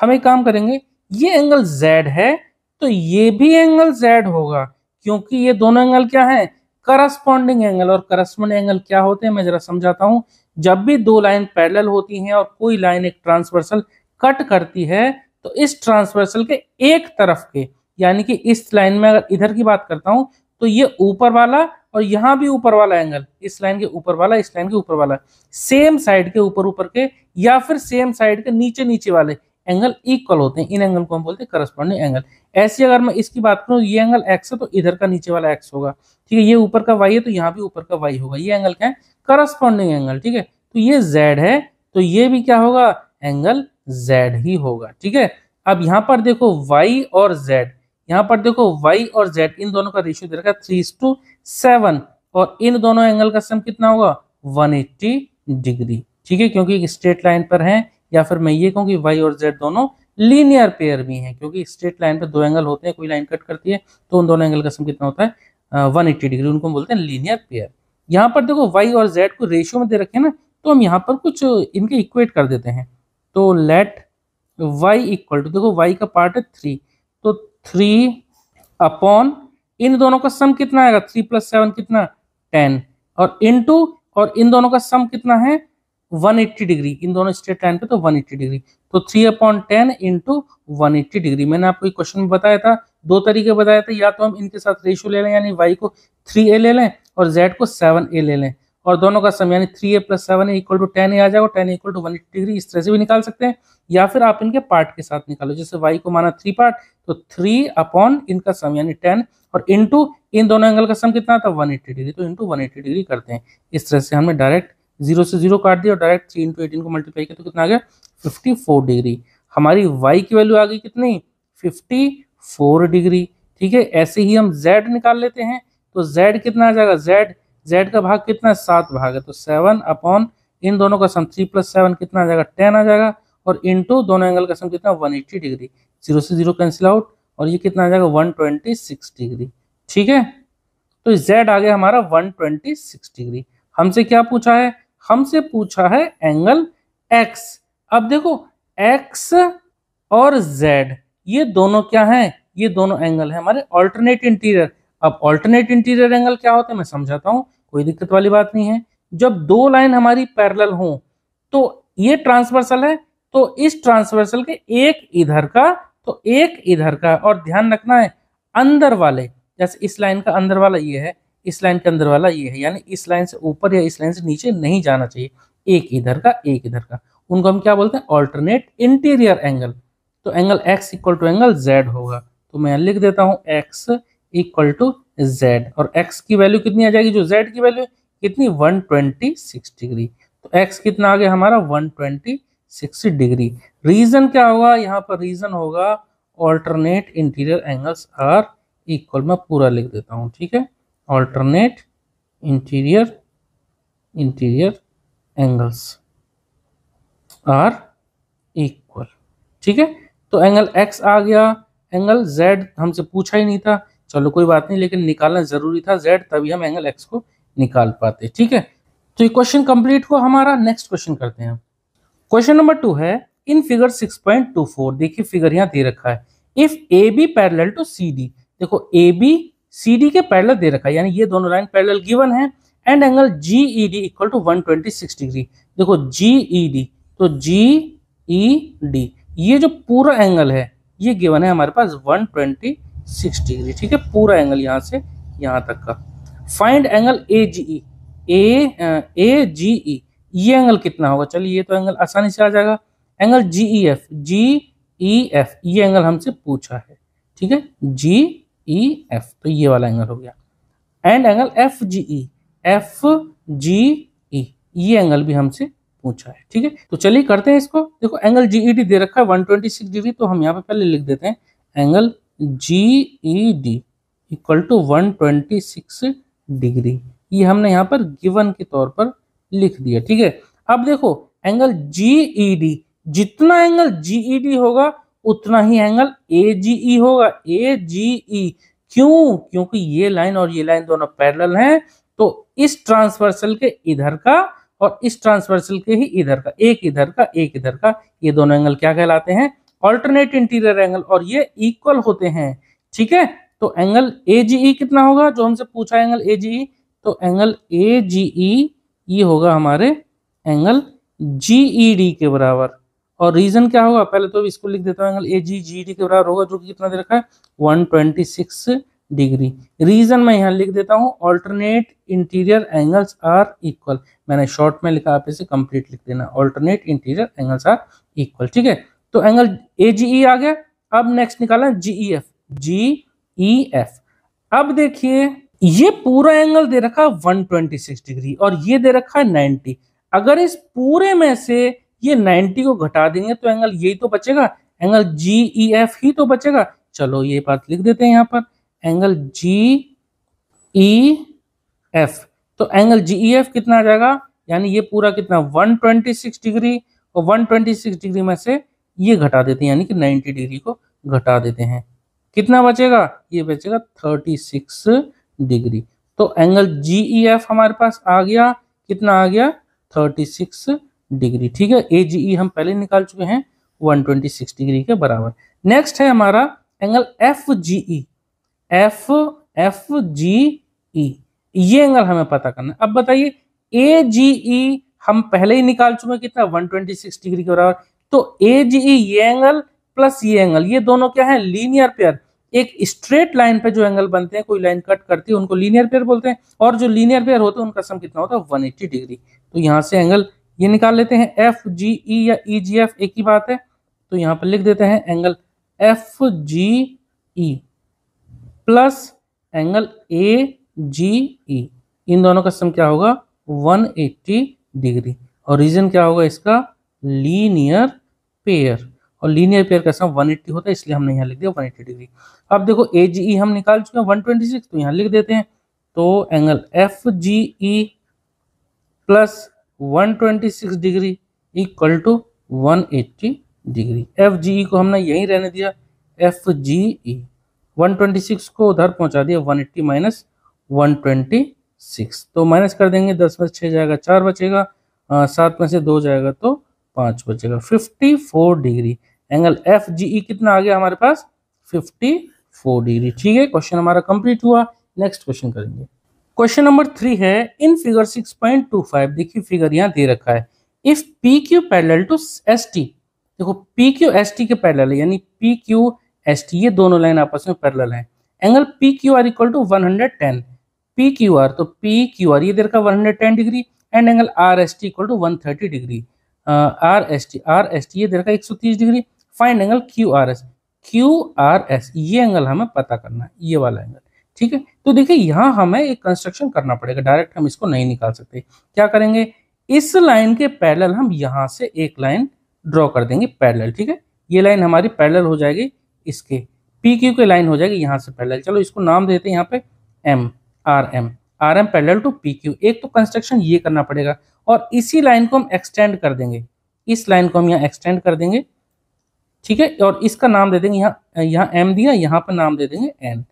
हम एक काम करेंगे ये एंगल जेड है तो ये भी एंगल जेड होगा क्योंकि ये दोनों एंगल क्या है करस्पॉन्डिंग एंगल और करस्पॉन्डिंग एंगल क्या होते हैं मैं जरा समझाता हूं जब भी दो लाइन पैरेलल होती हैं और कोई लाइन एक ट्रांसवर्सल कट करती है तो इस ट्रांसवर्सल के एक तरफ के यानी कि इस लाइन में अगर इधर की बात करता हूं तो ये ऊपर वाला और यहाँ भी ऊपर वाला एंगल इस लाइन के ऊपर वाला इस लाइन के ऊपर वाला सेम साइड के ऊपर ऊपर के या फिर सेम साइड के नीचे नीचे वाले एंगल इक्वल होते हैं इन एंगल को हम बोलते हैं करस्पॉन्डिंग एंगल ऐसे अगर मैं इसकी बात करूँ ये एंगल एक्स है तो इधर का नीचे वाला एक्स होगा ठीक है ये ऊपर का वाई है तो यहाँ भी ऊपर का वाई होगा ये एंगल क्या है करस्पॉन्डिंग एंगल ठीक है तो ये जेड है तो ये भी क्या होगा एंगल जेड ही होगा ठीक है अब यहाँ पर देखो वाई और जेड यहाँ पर देखो वाई और जेड इन दोनों का रेशियो दे रखा है थ्री टू सेवन और इन दोनों एंगल का सम कितना होगा 180 डिग्री ठीक है क्योंकि स्ट्रेट लाइन पर है या फिर मैं ये कहूँ कि वाई और जेड दोनों लीनियर पेयर भी हैं क्योंकि स्ट्रेट लाइन पर दो एंगल होते हैं कोई लाइन कट करती है तो उन दोनों एंगल का सम कितना होता है वन एट्टी डिग्री उनको बोलते हैं लीनियर पेयर यहाँ पर देखो वाई और जेड को रेशियो में दे रखे ना तो हम यहाँ पर कुछ इनके इक्वेट कर देते हैं तो लेट वाई इक्वल टू देखो वाई का पार्ट है थ्री तो थ्री अपॉन इन दोनों का सम कितना आएगा थ्री प्लस सेवन कितना टेन और इन टू और इन दोनों का सम कितना है 180 डिग्री इन दोनों स्ट्रेट लाइन पे तो 180 डिग्री तो three upon ten into one degree मैंने आपको एक क्वेश्चन में बताया था दो तरीके बताया था या तो हम इनके साथ रेशियो ले लें यानी वाई को थ्री ए ले लें और जेड को सेवन ए ले लें और दोनों का सम यानी three A plus seven equal to ten A आ जाएगा ten equal to one degree इस तरह से भी निकाल सकते हैं या फिर आप इनके पार्ट के साथ निकालो जैसे वाई को माना थ्री पार्ट तो थ्री अपॉन इनका सम यानी टेन और इंटू इन दोनों एंगल का सम कितना था वन डिग्री तो इंटू वन डिग्री करते हैं इस तरह से हमें डायरेक्ट जीरो से जीरो काट दिया और डायरेक्ट थ्री इंटू एटीन को मल्टीप्लाई किया तो कितना आ गया फिफ्टी फोर डिग्री हमारी वाई की वैल्यू आ गई कितनी फिफ्टी फोर डिग्री ठीक है ऐसे ही हम जेड निकाल लेते हैं तो जेड कितना आ जाएगा जेड जेड का भाग कितना है सात भाग है तो सेवन अपॉन इन दोनों का सम थ्री प्लस सेवन कितना आ जाएगा टेन आ जाएगा और इंटू दोनों एंगल का सम कितना वन एट्टी डिग्री जीरो से जीरो कैंसिल आउट और ये कितना आ जाएगा वन ट्वेंटी सिक्स डिग्री ठीक है तो जेड आ गया हमारा वन ट्वेंटी सिक्स डिग्री हमसे क्या पूछा है हमसे पूछा है एंगल एक्स अब देखो एक्स और जेड ये दोनों क्या हैं ये दोनों एंगल है हमारे ऑल्टरनेट इंटीरियर अब ऑल्टरनेट इंटीरियर एंगल क्या होता है मैं समझाता हूँ कोई दिक्कत वाली बात नहीं है जब दो लाइन हमारी पैरेलल हो तो ये ट्रांसवर्सल है तो इस ट्रांसवर्सल के एक इधर का तो एक इधर का और ध्यान रखना है अंदर वाले जैसे इस लाइन का अंदर वाला ये है इस लाइन के अंदर वाला ये है यानी इस लाइन से ऊपर या इस लाइन से नीचे नहीं जाना चाहिए एक इधर का एक इधर का उनको हम क्या बोलते हैं ऑल्टरनेट इंटीरियर एंगल तो angle X equal to angle Z होगा तो मैं लिख देता हूँ एक्स इक्वल टू जेड और एक्स की वैल्यू कितनी आ जाएगी जो जेड की वैल्यू कितनी सिक्स डिग्री तो एक्स कितना आ गया हमारा सिक्स डिग्री रीजन क्या होगा यहाँ पर रीजन होगा alternate interior angles are equal मैं पूरा लिख देता हूँ ठीक है alternate interior interior angles are equal ठीक है तो एंगल x आ गया एंगल z हमसे पूछा ही नहीं था चलो कोई बात नहीं लेकिन निकालना जरूरी था z तभी हम एंगल x को निकाल पाते ठीक है तो ये क्वेश्चन कंप्लीट हुआ हमारा नेक्स्ट क्वेश्चन करते हैं क्वेश्चन नंबर टू है इन फिगर 6.24 देखिए फिगर यहाँ दे रखा है if A B parallel to C D देखो ए बी सी डी के पैरल दे रखा है यानी ये दोनों लाइन पैरल गिवन है and angle G E D equal to one twenty six degree देखो जी ई डी तो जी ई डी ये जो पूरा एंगल है ये गिवन है हमारे पास वन ट्वेंटी सिक्स डिग्री ठीक है पूरा एंगल यहाँ से यहाँ तक का find angle A G E A A G E ये एंगल कितना होगा चलिए ये तो एंगल आसानी से आ जाएगा angle G E F G E F ये एंगल हमसे पूछा है ठीक है जी ई e, एफ तो ये वाला एंगल हो गया and angle F G E F G E ये एंगल भी हमसे पूछा है ठीक है तो चलिए करते हैं इसको देखो एंगल जी ई डी दे रखा है वन ट्वेंटी सिक्स डिग्री तो हम यहाँ पे पहले लिख देते हैं angle G E D equal to one twenty six degree ये हमने यहाँ पर गिवन के तौर पर लिख दिया ठीक है अब देखो एंगल जी ई डी जितना एंगल जी ई डी होगा उतना ही एंगल ए जी ई होगा ए जी ई क्यों क्योंकि ये लाइन और ये लाइन दोनों पैरेलल हैं तो इस ट्रांसवर्सल के इधर का और इस ट्रांसवर्सल के ही इधर का एक इधर का एक इधर का ये दोनों एंगल क्या कहलाते हैं ऑल्टरनेट इंटीरियर एंगल और ये इक्वल होते हैं ठीक है तो एंगल ए जी कितना होगा जो हमसे पूछा एंगल ए जी तो एंगल ए जी ये होगा हमारे एंगल जी e, के बराबर और रीजन क्या होगा पहले तो इसको लिख देता हूँ angle A ji G D के बराबर होगा जो कि कितना दे रखा है one twenty six degree reason मैं यहाँ लिख देता हूँ alternate interior angles are equal मैंने शॉर्ट में लिखा आप इसे कंप्लीट लिख देना alternate interior angles are equal ठीक है तो एंगल ए जी ई आ गया अब नेक्स्ट निकाला जी E F G E F अब देखिए ये पूरा एंगल दे रखा है 126 डिग्री और ये दे रखा है 90 अगर इस पूरे में से ये 90 को घटा देंगे तो एंगल यही तो बचेगा एंगल जी ई एफ ही तो बचेगा चलो ये बात लिख देते हैं यहाँ पर एंगल जी ई एफ तो एंगल जी ई एफ कितना आ जाएगा यानी ये पूरा कितना 126 डिग्री और 126 डिग्री में से ये घटा देते हैं यानी कि 90 डिग्री को घटा देते हैं कितना बचेगा ये बचेगा 36 डिग्री तो एंगल जी ई एफ हमारे पास आ गया कितना आ गया 36 डिग्री ठीक है ए जी ई हम पहले निकाल चुके हैं 126 डिग्री के बराबर नेक्स्ट है हमारा angle F G E F F G E ये एंगल हमें पता करना है अब बताइए ए जी ई हम पहले ही निकाल चुके हैं कितना 126 डिग्री के बराबर तो ए जी ई ये एंगल प्लस ये एंगल ये दोनों क्या है लीनियर पेयर एक स्ट्रेट लाइन पे जो एंगल बनते हैं कोई लाइन कट करती है उनको लीनियर पेयर बोलते हैं और जो लीनियर पेयर होते हैं उनका सम कितना होता है 180 डिग्री तो यहाँ से एंगल ये निकाल लेते हैं एफ जी ई या ई जी एफ एक ही बात है तो यहां पर लिख देते हैं angle F G E plus angle A G E इन दोनों का सम क्या होगा 180 डिग्री और रीजन क्या होगा इसका लीनियर पेयर और लीनियर पेयर का सम 180 होता है इसलिए हमने यहां लिख दिया 180 डिग्री अब देखो ए जी ई हम निकाल चुके हैं 126 तो यहां लिख देते हैं तो angle F G E plus 126 degree equal to 180 degree F G E को हमने यहीं रहने दिया F G E one twenty six को उधर पहुंचा दिया one eighty minus one twenty six तो माइनस कर देंगे दस में छः जाएगा चार बचेगा सात में से दो जाएगा तो पाँच बचेगा fifty four degree angle F G E कितना आ गया हमारे पास फिफ्टी फोर डिग्री ठीक है क्वेश्चन हमारा कंप्लीट हुआ नेक्स्ट क्वेश्चन करेंगे क्वेश्चन नंबर थ्री है in figure six point two five देखिए फिगर यहाँ दे रखा है if P Q parallel to S T देखो पी क्यू एस टी के पैरल है यानी पी क्यू एस टी ये दोनों लाइन आपस में पैरल है angle P Q R equal to one hundred ten P Q R तो पी क्यू आर ये दे रखा one hundred ten degree and angle R S T equal to one thirty degree R S T R S T ये दे रखा एक सौ तीस degree find angle Q R S Q R S ये एंगल हमें पता करना है ये वाला एंगल ठीक है तो देखिए यहाँ हमें एक कंस्ट्रक्शन करना पड़ेगा डायरेक्ट हम इसको नहीं निकाल सकते क्या करेंगे इस लाइन के पैरल हम यहाँ से एक लाइन ड्रॉ कर देंगे पैरल ठीक है ये लाइन हमारी पैरल हो जाएगी इसके पी क्यू की लाइन हो जाएगी यहाँ से पैरल चलो इसको नाम देते हैं यहाँ पे M R M R M parallel to P Q एक तो कंस्ट्रक्शन ये करना पड़ेगा और इसी लाइन को हम एक्सटेंड कर देंगे इस लाइन को हम यहाँ एक्सटेंड कर देंगे ठीक है और इसका नाम दे देंगे यहाँ यहाँ एम दिया यहाँ पर नाम दे देंगे एन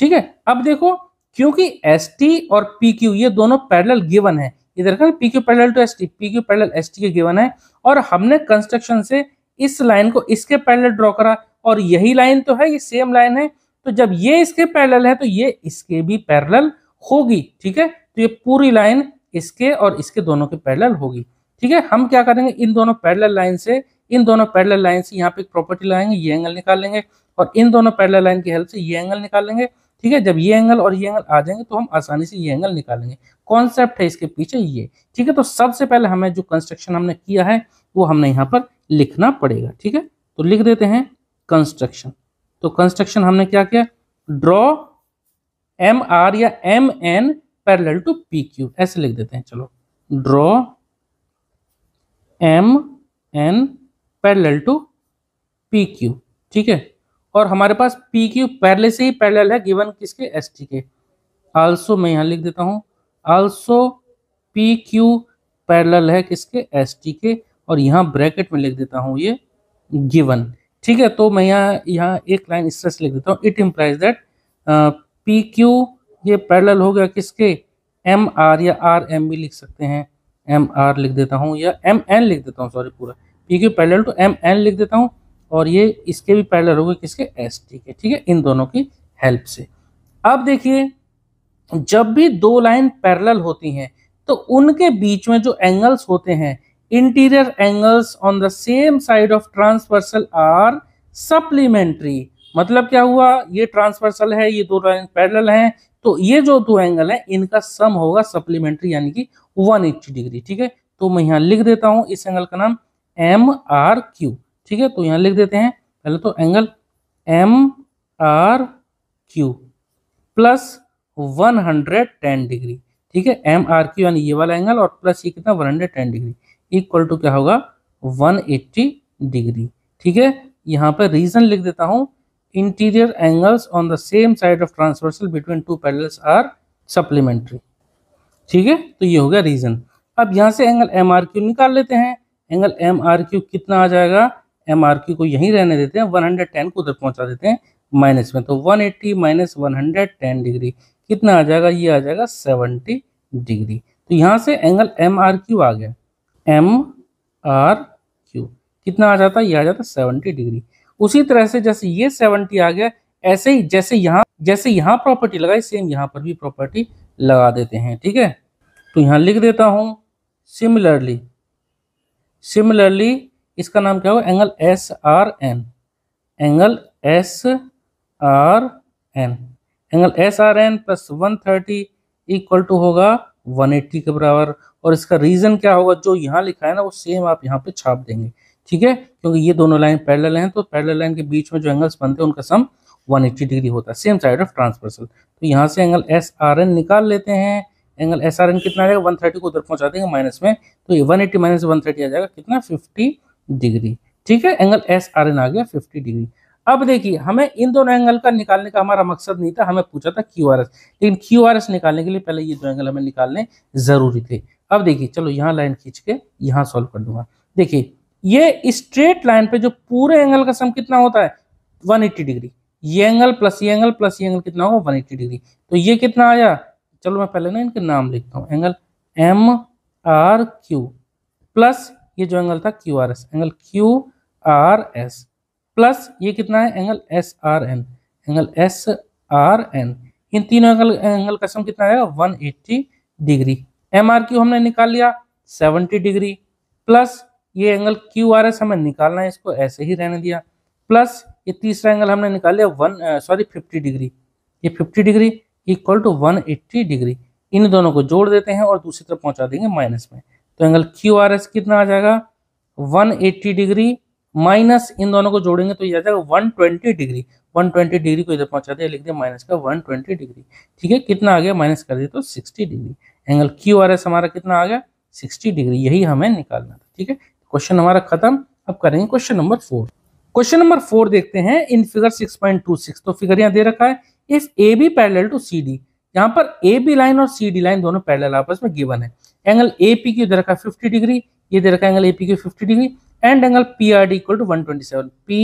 ठीक है अब देखो क्योंकि एस टी और पी क्यू ये दोनों पैरेलल गिवन है इधर का P Q parallel to S T P Q parallel S T के गिवन है और हमने कंस्ट्रक्शन से इस लाइन को इसके पैरेलल ड्रॉ करा और यही लाइन तो है ये सेम लाइन है तो जब ये इसके पैरेलल है तो ये इसके भी पैरेलल होगी ठीक है तो ये पूरी लाइन इसके और इसके दोनों के पैरेलल होगी ठीक है हम क्या करेंगे इन दोनों पैरेलल लाइन से इन दोनों पैरेलल लाइन से यहाँ पे एक प्रॉपर्टी लगाएंगे ये एंगल निकालेंगे और इन दोनों पैरेलल लाइन की हेल्प से ये एंगल निकालेंगे ठीक है जब ये एंगल और ये एंगल आ जाएंगे तो हम आसानी से ये एंगल निकालेंगे कॉन्सेप्ट है इसके पीछे ये ठीक है तो सबसे पहले हमें जो कंस्ट्रक्शन हमने किया है वो हमने यहाँ पर लिखना पड़ेगा ठीक है तो लिख देते हैं कंस्ट्रक्शन तो कंस्ट्रक्शन हमने क्या किया ड्रॉ एम आर या M N parallel to P Q ऐसे लिख देते हैं चलो draw M N parallel to P Q ठीक है और हमारे पास पी क्यू पहले से ही पैरेलल है गिवन किसके एस टी के आल्सो मैं यहाँ लिख देता हूँ आल्सो पी क्यू पैरेलल है किसके एस टी के और यहाँ ब्रैकेट में लिख देता हूँ ये गिवन ठीक है तो मैं यहाँ यहाँ एक लाइन स्ट्रेस लिख देता हूँ it implies that P Q ये पैरेलल हो गया किसके एम आर या आर एम भी लिख सकते हैं एम आर लिख देता हूँ या एम एन लिख देता हूँ सॉरी पूरा P Q parallel to M N लिख देता हूँ और ये इसके भी पैरलर हो गए किसके एस टी के ठीक है इन दोनों की हेल्प से अब देखिए जब भी दो लाइन पैरल होती हैं तो उनके बीच में जो एंगल्स होते हैं interior angles on the same side of transversal are supplementary मतलब क्या हुआ ये ट्रांसवर्सल है ये दो लाइन पैरल हैं तो ये जो दो एंगल हैं इनका सम होगा सप्लीमेंट्री यानी कि वन डिग्री ठीक है तो मैं यहाँ लिख देता हूँ इस एंगल का नाम एम आर क्यू ठीक है तो यहाँ लिख देते हैं पहले तो angle M R Q plus one hundred ten degree ठीक है एम आर क्यू यानी ये वाला एंगल और प्लस ये कितना one hundred ten degree equal to क्या होगा वन एट्टी डिग्री ठीक है यहाँ पर रीजन लिख देता हूँ interior angles on the same side of transversal between two parallels are supplementary ठीक है तो ये हो गया रीजन अब यहाँ से एंगल एम आर क्यू निकाल लेते हैं एंगल एम आर क्यू कितना आ जाएगा एम आर क्यू को यहीं रहने देते हैं 110 को उधर पहुंचा देते हैं माइनस में तो 180 एट्टी माइनस वन डिग्री कितना आ जाएगा ये आ जाएगा 70 डिग्री तो यहाँ से एंगल एम आर क्यू आ गया एम आर क्यू कितना आ जाता है ये आ जाता सेवनटी डिग्री उसी तरह से जैसे ये सेवनटी आ गया ऐसे ही जैसे यहाँ जैसे यहाँ प्रॉपर्टी लगाई सेम यहाँ पर भी प्रॉपर्टी लगा देते हैं ठीक है तो यहाँ लिख देता हूँ सिमिलरली सिमिलरली इसका नाम क्या होगा angle S R N angle S R N angle S R N plus one thirty equal to होगा वन एट्टी के बराबर और इसका रीजन क्या होगा जो यहाँ लिखा है ना वो सेम आप यहाँ पे छाप देंगे ठीक है क्योंकि ये दोनों लाइन पैरेलल हैं तो पैरेलल लाइन के बीच में जो एंगल्स बनते हैं उनका सम 180 डिग्री होता है सेम साइड ऑफ ट्रांसवर्सल तो यहाँ से एंगल एस आर एन निकाल लेते हैं एंगल एस आर एन कितना आएगा 130 को उधर पहुँचा देंगे माइनस में तो ये 180 एट्टी माइनस वन आ जाएगा कितना फिफ्टी डिग्री ठीक है एंगल एस आर एन आ गया फिफ्टी डिग्री अब देखिए हमें इन दोनों एंगल का निकालने का हमारा मकसद नहीं था हमें पूछा था क्यू आर एस लेकिन क्यू आर एस निकालने के लिए पहले ये दो एंगल हमें निकालने ज़रूरी थे अब देखिए चलो यहाँ लाइन खींच के यहाँ सॉल्व कर दूंगा देखिए ये स्ट्रेट लाइन पे जो पूरे एंगल का सम कितना होता है एट्टी डिग्री ये एंगल प्लस ये एंगल प्लस ये एंगल कितना होगा एट्टी डिग्री तो ये कितना आया चलो मैं पहले ना इनके नाम लिखता हूँ angle M R Q plus ये जो एंगल था Q R S angle Q R S plus ये कितना है angle S R N angle S R N इन तीनों एंगल एंगल का सम कितना आएगा one eighty degree M R Q हमने निकाल लिया सेवनटी डिग्री प्लस ये एंगल क्यू आर एस हमें निकालना है इसको ऐसे ही रहने दिया प्लस ये तीसरा एंगल हमने निकाल लिया वन सॉरी फिफ्टी डिग्री ये fifty degree equal to one eighty degree इन दोनों को जोड़ देते हैं और दूसरी तरफ पहुंचा देंगे माइनस में तो एंगल क्यू आर एस कितना आ जाएगा 180 डिग्री माइनस इन दोनों को जोड़ेंगे तो ये आ जाएगा 120 डिग्री 120 डिग्री को इधर पहुंचा दिया लिख दिया माइनस का 120 डिग्री ठीक है कितना आ गया माइनस कर दिया तो 60 degree angle Q R S हमारा कितना आ गया 60 डिग्री यही हमें निकालना था ठीक है क्वेश्चन हमारा खत्म अब करेंगे question number four question number four देखते हैं इन फिगर सिक्स तो फिगर यहाँ दे रखा है if A B parallel to C D यहाँ पर ए बी लाइन और सी डी लाइन दोनों पैरेलल आपस में गिवन है एंगल ए पी की दे रखा है फिफ्टी डिग्री ये दे रखा है angle A P Q fifty degree and angle P R D equal to one twenty seven P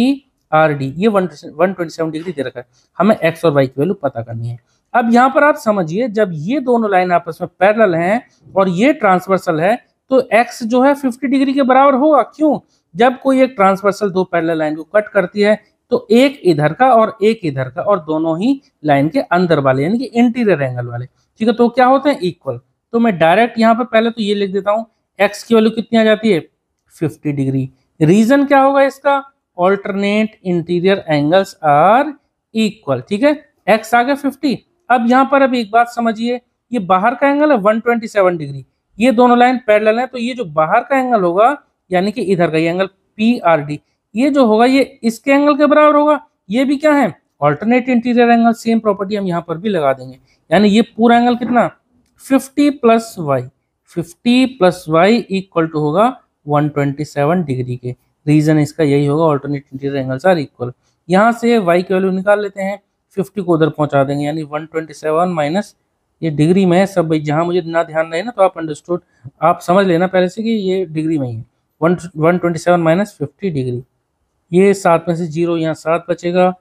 R D ये वन ट्वेंटी सेवन डिग्री दे रखा है हमें एक्स और वाई की वैल्यू पता करनी है अब यहाँ पर आप समझिए जब ये दोनों लाइन आपस में पैरेलल हैं और ये ट्रांसवर्सल है तो एक्स जो है फिफ्टी डिग्री के बराबर होगा क्यों जब कोई एक ट्रांसवर्सल दो पैरेलल लाइन को कट करती है तो एक इधर का और एक इधर का और दोनों ही लाइन के अंदर वाले यानी कि इंटीरियर एंगल वाले ठीक है तो क्या होते हैं इक्वल तो मैं डायरेक्ट यहाँ पे पहले तो ये लिख देता हूँ एक्स की वैल्यू कितनी आ जाती है फिफ्टी डिग्री रीजन क्या होगा इसका alternate interior angles are equal ठीक है एक्स आ गया फिफ्टी अब यहाँ पर अब एक बात समझिए ये बाहर का एंगल है 127 डिग्री ये दोनों लाइन पैरल है तो ये जो बाहर का एंगल होगा यानी कि इधर का ये एंगल पी आर डी ये जो होगा ये इसके एंगल के बराबर होगा ये भी क्या है alternate interior angle same property हम यहाँ पर भी लगा देंगे यानी ये पूरा एंगल कितना fifty plus Y fifty plus Y equal to होगा वन ट्वेंटी सेवन डिग्री के रीजन इसका यही होगा alternate interior angles are equal यहाँ से वाई की वैल्यू निकाल लेते हैं फिफ्टी को उधर पहुँचा देंगे यानी वन ट्वेंटी सेवन माइनस ये डिग्री में है सब भाई जहाँ मुझे ना ध्यान रहे ना तो आप अंडरस्टूड आप समझ लेना पहले से कि ये डिग्री में ही है one one twenty seven minus fifty degree ये सात में से जीरो यहाँ सात बचेगा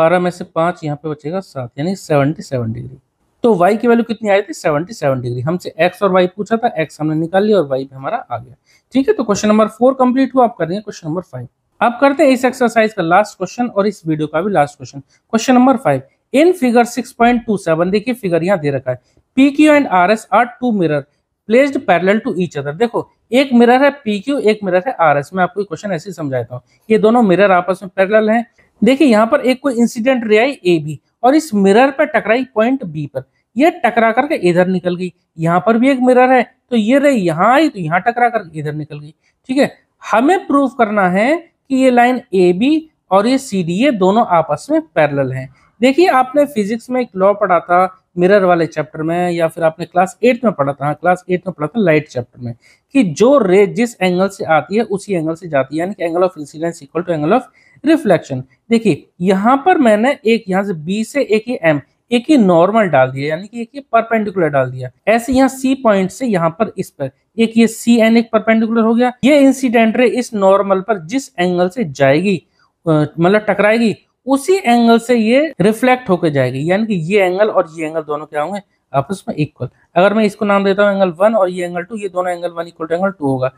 बारह में से पाँच यहाँ पे बचेगा सात यानी सेवेंटी सेवन डिग्री तो y की वैल्यू कितनी आई थी 77 डिग्री हमसे x और y पूछा था x हमने निकाल लिया और y भी हमारा आ गया ठीक है तो क्वेश्चन नंबर फोर कंप्लीट हुआ आप करेंगे क्वेश्चन नंबर फाइव आप करते हैं इस एक्सरसाइज का लास्ट क्वेश्चन और इस वीडियो का भी last question question number five in figure six point two seven देखिए फिगर यहाँ दे रखा है P Q and R S are two mirror placed parallel to each other देखो एक मिरर है पी क्यू एक मिरर है आर एस मैं आपको क्वेश्चन ऐसे समझाता हूँ ये दोनों मिरर आपस में पैरेलल हैं देखिए यहाँ पर एक कोई incident ray I A B और इस मिरर पर टकराई पॉइंट बी पर ये टकरा करके इधर निकल गई यहां पर भी एक मिरर है तो ये रे यहां आई तो यहां टकरा करके इधर निकल गई ठीक है हमें प्रूफ करना है कि ये लाइन ए बी और ये सी डी ये दोनों आपस में पैरेलल हैं देखिए आपने फिजिक्स में एक लॉ पढ़ा था मिरर वाले चैप्टर में या फिर आपने क्लास एट में पढ़ा था हाँ, क्लास एट में पढ़ा था लाइट चैप्टर में कि जो रे जिस एंगल से आती है उसी एंगल से जाती है यानी कि angle of incidence equal to angle of reflection देखिए यहाँ पर मैंने एक यहां से बी से एक ही एम एक ही नॉर्मल डाल दिया यानी कि एक ही परपेंडिकुलर डाल दिया ऐसे यहाँ सी पॉइंट से यहाँ पर इस पर एक ये सी एन एक परपेंडिकुलर हो गया ये इंसिडेंट रे इस नॉर्मल पर जिस एंगल से जाएगी मतलब टकराएगी उसी एंगल से ये रिफ्लेक्ट होकर जाएगी यानी कि ये एंगल और ये एंगल दोनों क्या होंगे आपस में इक्वल अगर मैं इसको नाम देता हूँ एंगल वन और ये एंगल टू ये दोनों angle one equal to angle two होगा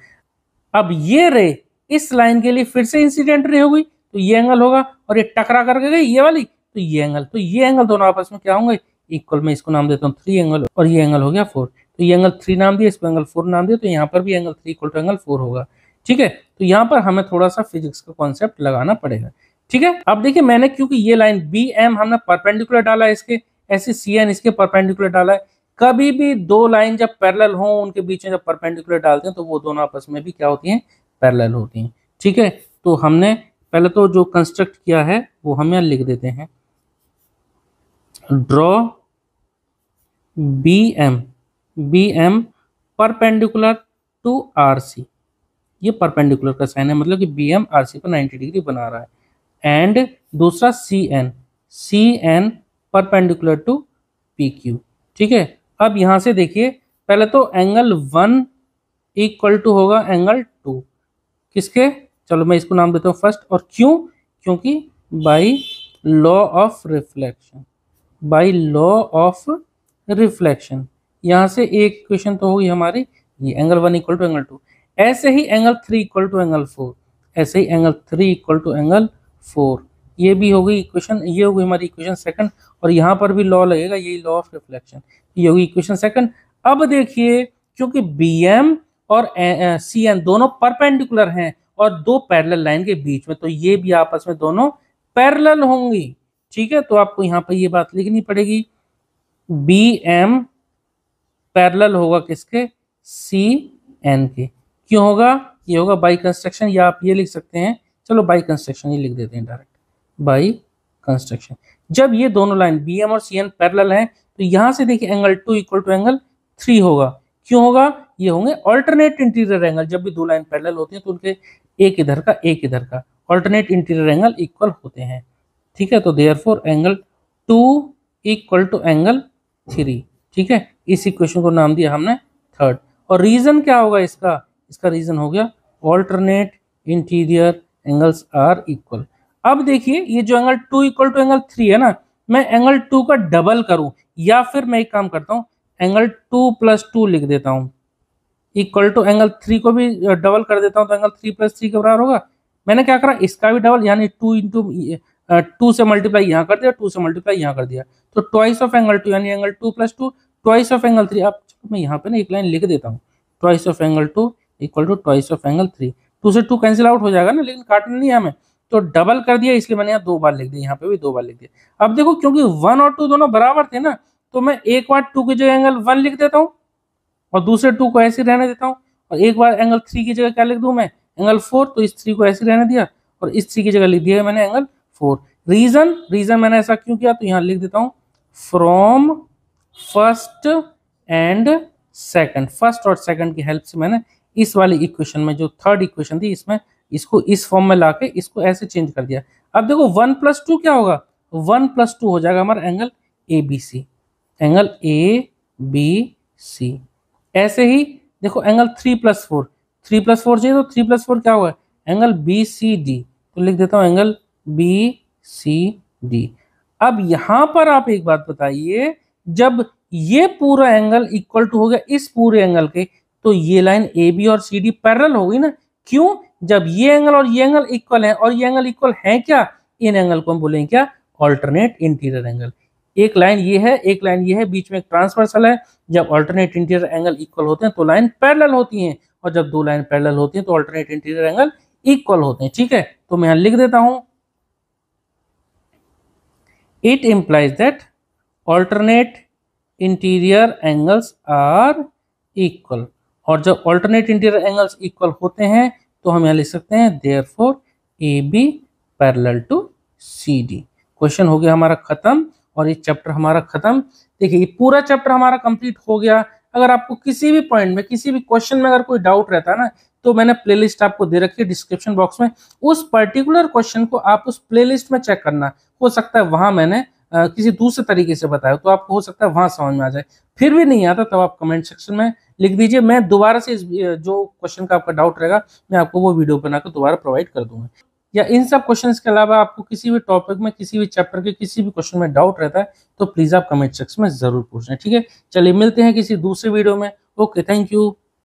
अब ये रे इस लाइन के लिए फिर से इंसिडेंट रे हो गई तो ये एंगल होगा और ये टकरा करके गई ये वाली तो ये एंगल तो ये एंगल दोनों आपस में क्या होंगे इक्वल में इसको नाम देता हूँ थ्री एंगल और ये एंगल हो गया फोर तो ये एंगल थ्री नाम दिया इसको एंगल फोर नाम दिया तो यहाँ पर भी angle three equal to angle four होगा ठीक है तो यहाँ पर हमें थोड़ा सा फिजिक्स का कॉन्सेप्ट लगाना पड़ेगा ठीक है अब देखिए मैंने क्योंकि ये लाइन बी एम हमने परपेंडिकुलर डाला है इसके ऐसे सी एन इसके परपेंडिकुलर डाला है कभी भी दो लाइन जब पैरेलल हो उनके बीच में जब परपेंडिकुलर डालते हैं तो वो दोनों आपस में भी क्या होती हैं पैरेलल होती हैं ठीक है तो हमने पहले तो जो कंस्ट्रक्ट किया है वो हम यहाँ लिख देते हैं draw B M B M perpendicular to R C ये परपेंडिकुलर का साइन है मतलब कि बी एम आर सी पर नाइन्टी डिग्री बना रहा है एंड दूसरा C N C N perpendicular to P Q ठीक है अब यहाँ से देखिए पहले तो एंगल वन इक्वल टू होगा एंगल टू किसके चलो मैं इसको नाम देता हूँ फर्स्ट और क्यों क्योंकि by law of reflection by law of reflection यहाँ से एक क्वेश्चन तो होगी हमारी ये angle one equal to angle two ऐसे ही angle three equal to angle four ऐसे ही angle three equal to angle four ये भी हो गई इक्वेशन ये हो गई हमारी इक्वेशन सेकंड और यहाँ पर भी लॉ लगेगा यही लॉ ऑफ रिफ्लेक्शन ये होगी इक्वेशन सेकंड अब देखिए क्योंकि बी एम और सी एन दोनों परपेंडिकुलर हैं और दो पैरल लाइन के बीच में तो ये भी आपस में दोनों पैरल होंगी ठीक है तो आपको यहां पर ये बात लिखनी पड़ेगी बी एम पैरल होगा किसके सी एन के क्यों होगा ये होगा बाई कंस्ट्रक्शन या आप ये लिख सकते हैं चलो बाई कंस्ट्रक्शन ये लिख देते हैं डायरेक्ट बाई कंस्ट्रक्शन जब ये दोनों लाइन बी एम और सी एन पैरल है तो यहां से देखिए angle two equal to angle three होगा क्यों होगा ये होंगे ऑल्टरनेट इंटीरियर एंगल जब भी दो लाइन पैरेलल होती है तो उनके एक इधर का एक इधर का ऑल्टरनेट इंटीरियर एंगल इक्वल होते हैं ठीक है तो therefore angle two equal to angle three ठीक है इस इक्वेशन को नाम दिया हमने थर्ड और रीजन क्या होगा इसका इसका रीजन हो गया alternate interior angles are equal अब देखिए ये जो angle two equal to angle three है ना मैं एंगल टू का डबल करूं या फिर मैं एक काम करता हूं एंगल टू प्लस टू लिख देता हूं इक्वल टू एंगल थ्री को भी डबल uh, कर देता हूँ तो एंगल थ्री प्लस थ्री के बराबर होगा मैंने क्या करा इसका भी डबल यानी टू इंटू टू से मल्टीप्लाई यहाँ कर दिया टू से मल्टीप्लाई यहाँ कर दिया तो ट्वाइस ऑफ एंगल टू यानी angle two plus two twice of angle three अब मैं यहाँ पे ना एक लाइन लिख देता हूँ twice of angle two equal to twice of angle three two से टू कैंसिल आउट हो जाएगा ना लेकिन काटना नहीं है हमें तो डबल कर दिया इसलिए मैंने यहाँ दो बार लिख दिया यहाँ पे भी दो बार लिख दिया अब देखो क्योंकि वन और टू दोनों बराबर थे ना तो मैं एक बार टू की जो एंगल वन लिख देता हूँ और दूसरे टू को ऐसे रहने देता हूँ और एक बार एंगल थ्री की जगह क्या लिख दूँ मैं एंगल फोर तो इस थ्री को ऐसे रहने दिया और इस थ्री की जगह लिख दिया मैंने एंगल फोर रीजन रीजन मैंने ऐसा क्यों किया तो यहाँ लिख देता हूँ from first and second first और सेकंड की हेल्प से मैंने इस वाली इक्वेशन में जो थर्ड इक्वेशन थी इसमें इसको इस फॉर्म में ला के इसको ऐसे चेंज कर दिया अब देखो वन प्लस टू क्या होगा वन प्लस टू हो जाएगा हमारा angle A B C angle A B C ऐसे ही देखो angle three plus four three plus four चाहिए तो थ्री प्लस फोर क्या हुआ एंगल बी सी डी तो लिख देता हूँ एंगल बी सी डी अब यहां पर आप एक बात बताइए जब ये पूरा एंगल इक्वल टू हो गया इस पूरे एंगल के तो ये लाइन ए बी और सी डी पैरल हो गई ना क्यों जब ये एंगल और ये एंगल इक्वल है और ये एंगल इक्वल है क्या इन एंगल को हम बोलेंगे क्या ऑल्टरनेट इंटीरियर एंगल एक लाइन ये है एक लाइन ये है बीच में एक ट्रांसवर्सल है जब अल्टरनेट इंटीरियर एंगल इक्वल होते हैं तो लाइन पैरेलल होती हैं और जब दो लाइन पैरेलल होती हैं तो अल्टरनेट इंटीरियर एंगल इक्वल होते हैं ठीक है तो मैं यहां लिख देता हूं it implies that alternate interior angles are equal और जब ऑल्टरनेट इंटीरियर एंगल्स इक्वल होते हैं तो हम यहां लिख सकते हैं therefore A B parallel to C D question हो गया हमारा खत्म और ये चैप्टर हमारा खत्म देखिए पूरा चैप्टर हमारा कंप्लीट हो गया अगर आपको किसी भी पॉइंट में किसी भी क्वेश्चन में अगर कोई डाउट रहता है ना तो मैंने प्लेलिस्ट आपको दे रखी है डिस्क्रिप्शन बॉक्स में उस पर्टिकुलर क्वेश्चन को आप उस प्लेलिस्ट में चेक करना हो सकता है वहां मैंने आ, किसी दूसरे तरीके से बताया तो आपको हो सकता है वहां समझ में आ जाए फिर भी नहीं आता तब तो आप कमेंट सेक्शन में लिख दीजिए मैं दोबारा से जो क्वेश्चन का आपका डाउट रहेगा मैं आपको वो वीडियो बनाकर दोबारा प्रोवाइड कर दूंगा या इन सब क्वेश्चंस के अलावा आपको किसी भी टॉपिक में किसी भी चैप्टर के किसी भी क्वेश्चन में डाउट रहता है तो प्लीज़ आप कमेंट सेक्शन में ज़रूर पूछना ठीक है चलिए मिलते हैं किसी दूसरे वीडियो में ओके थैंक यू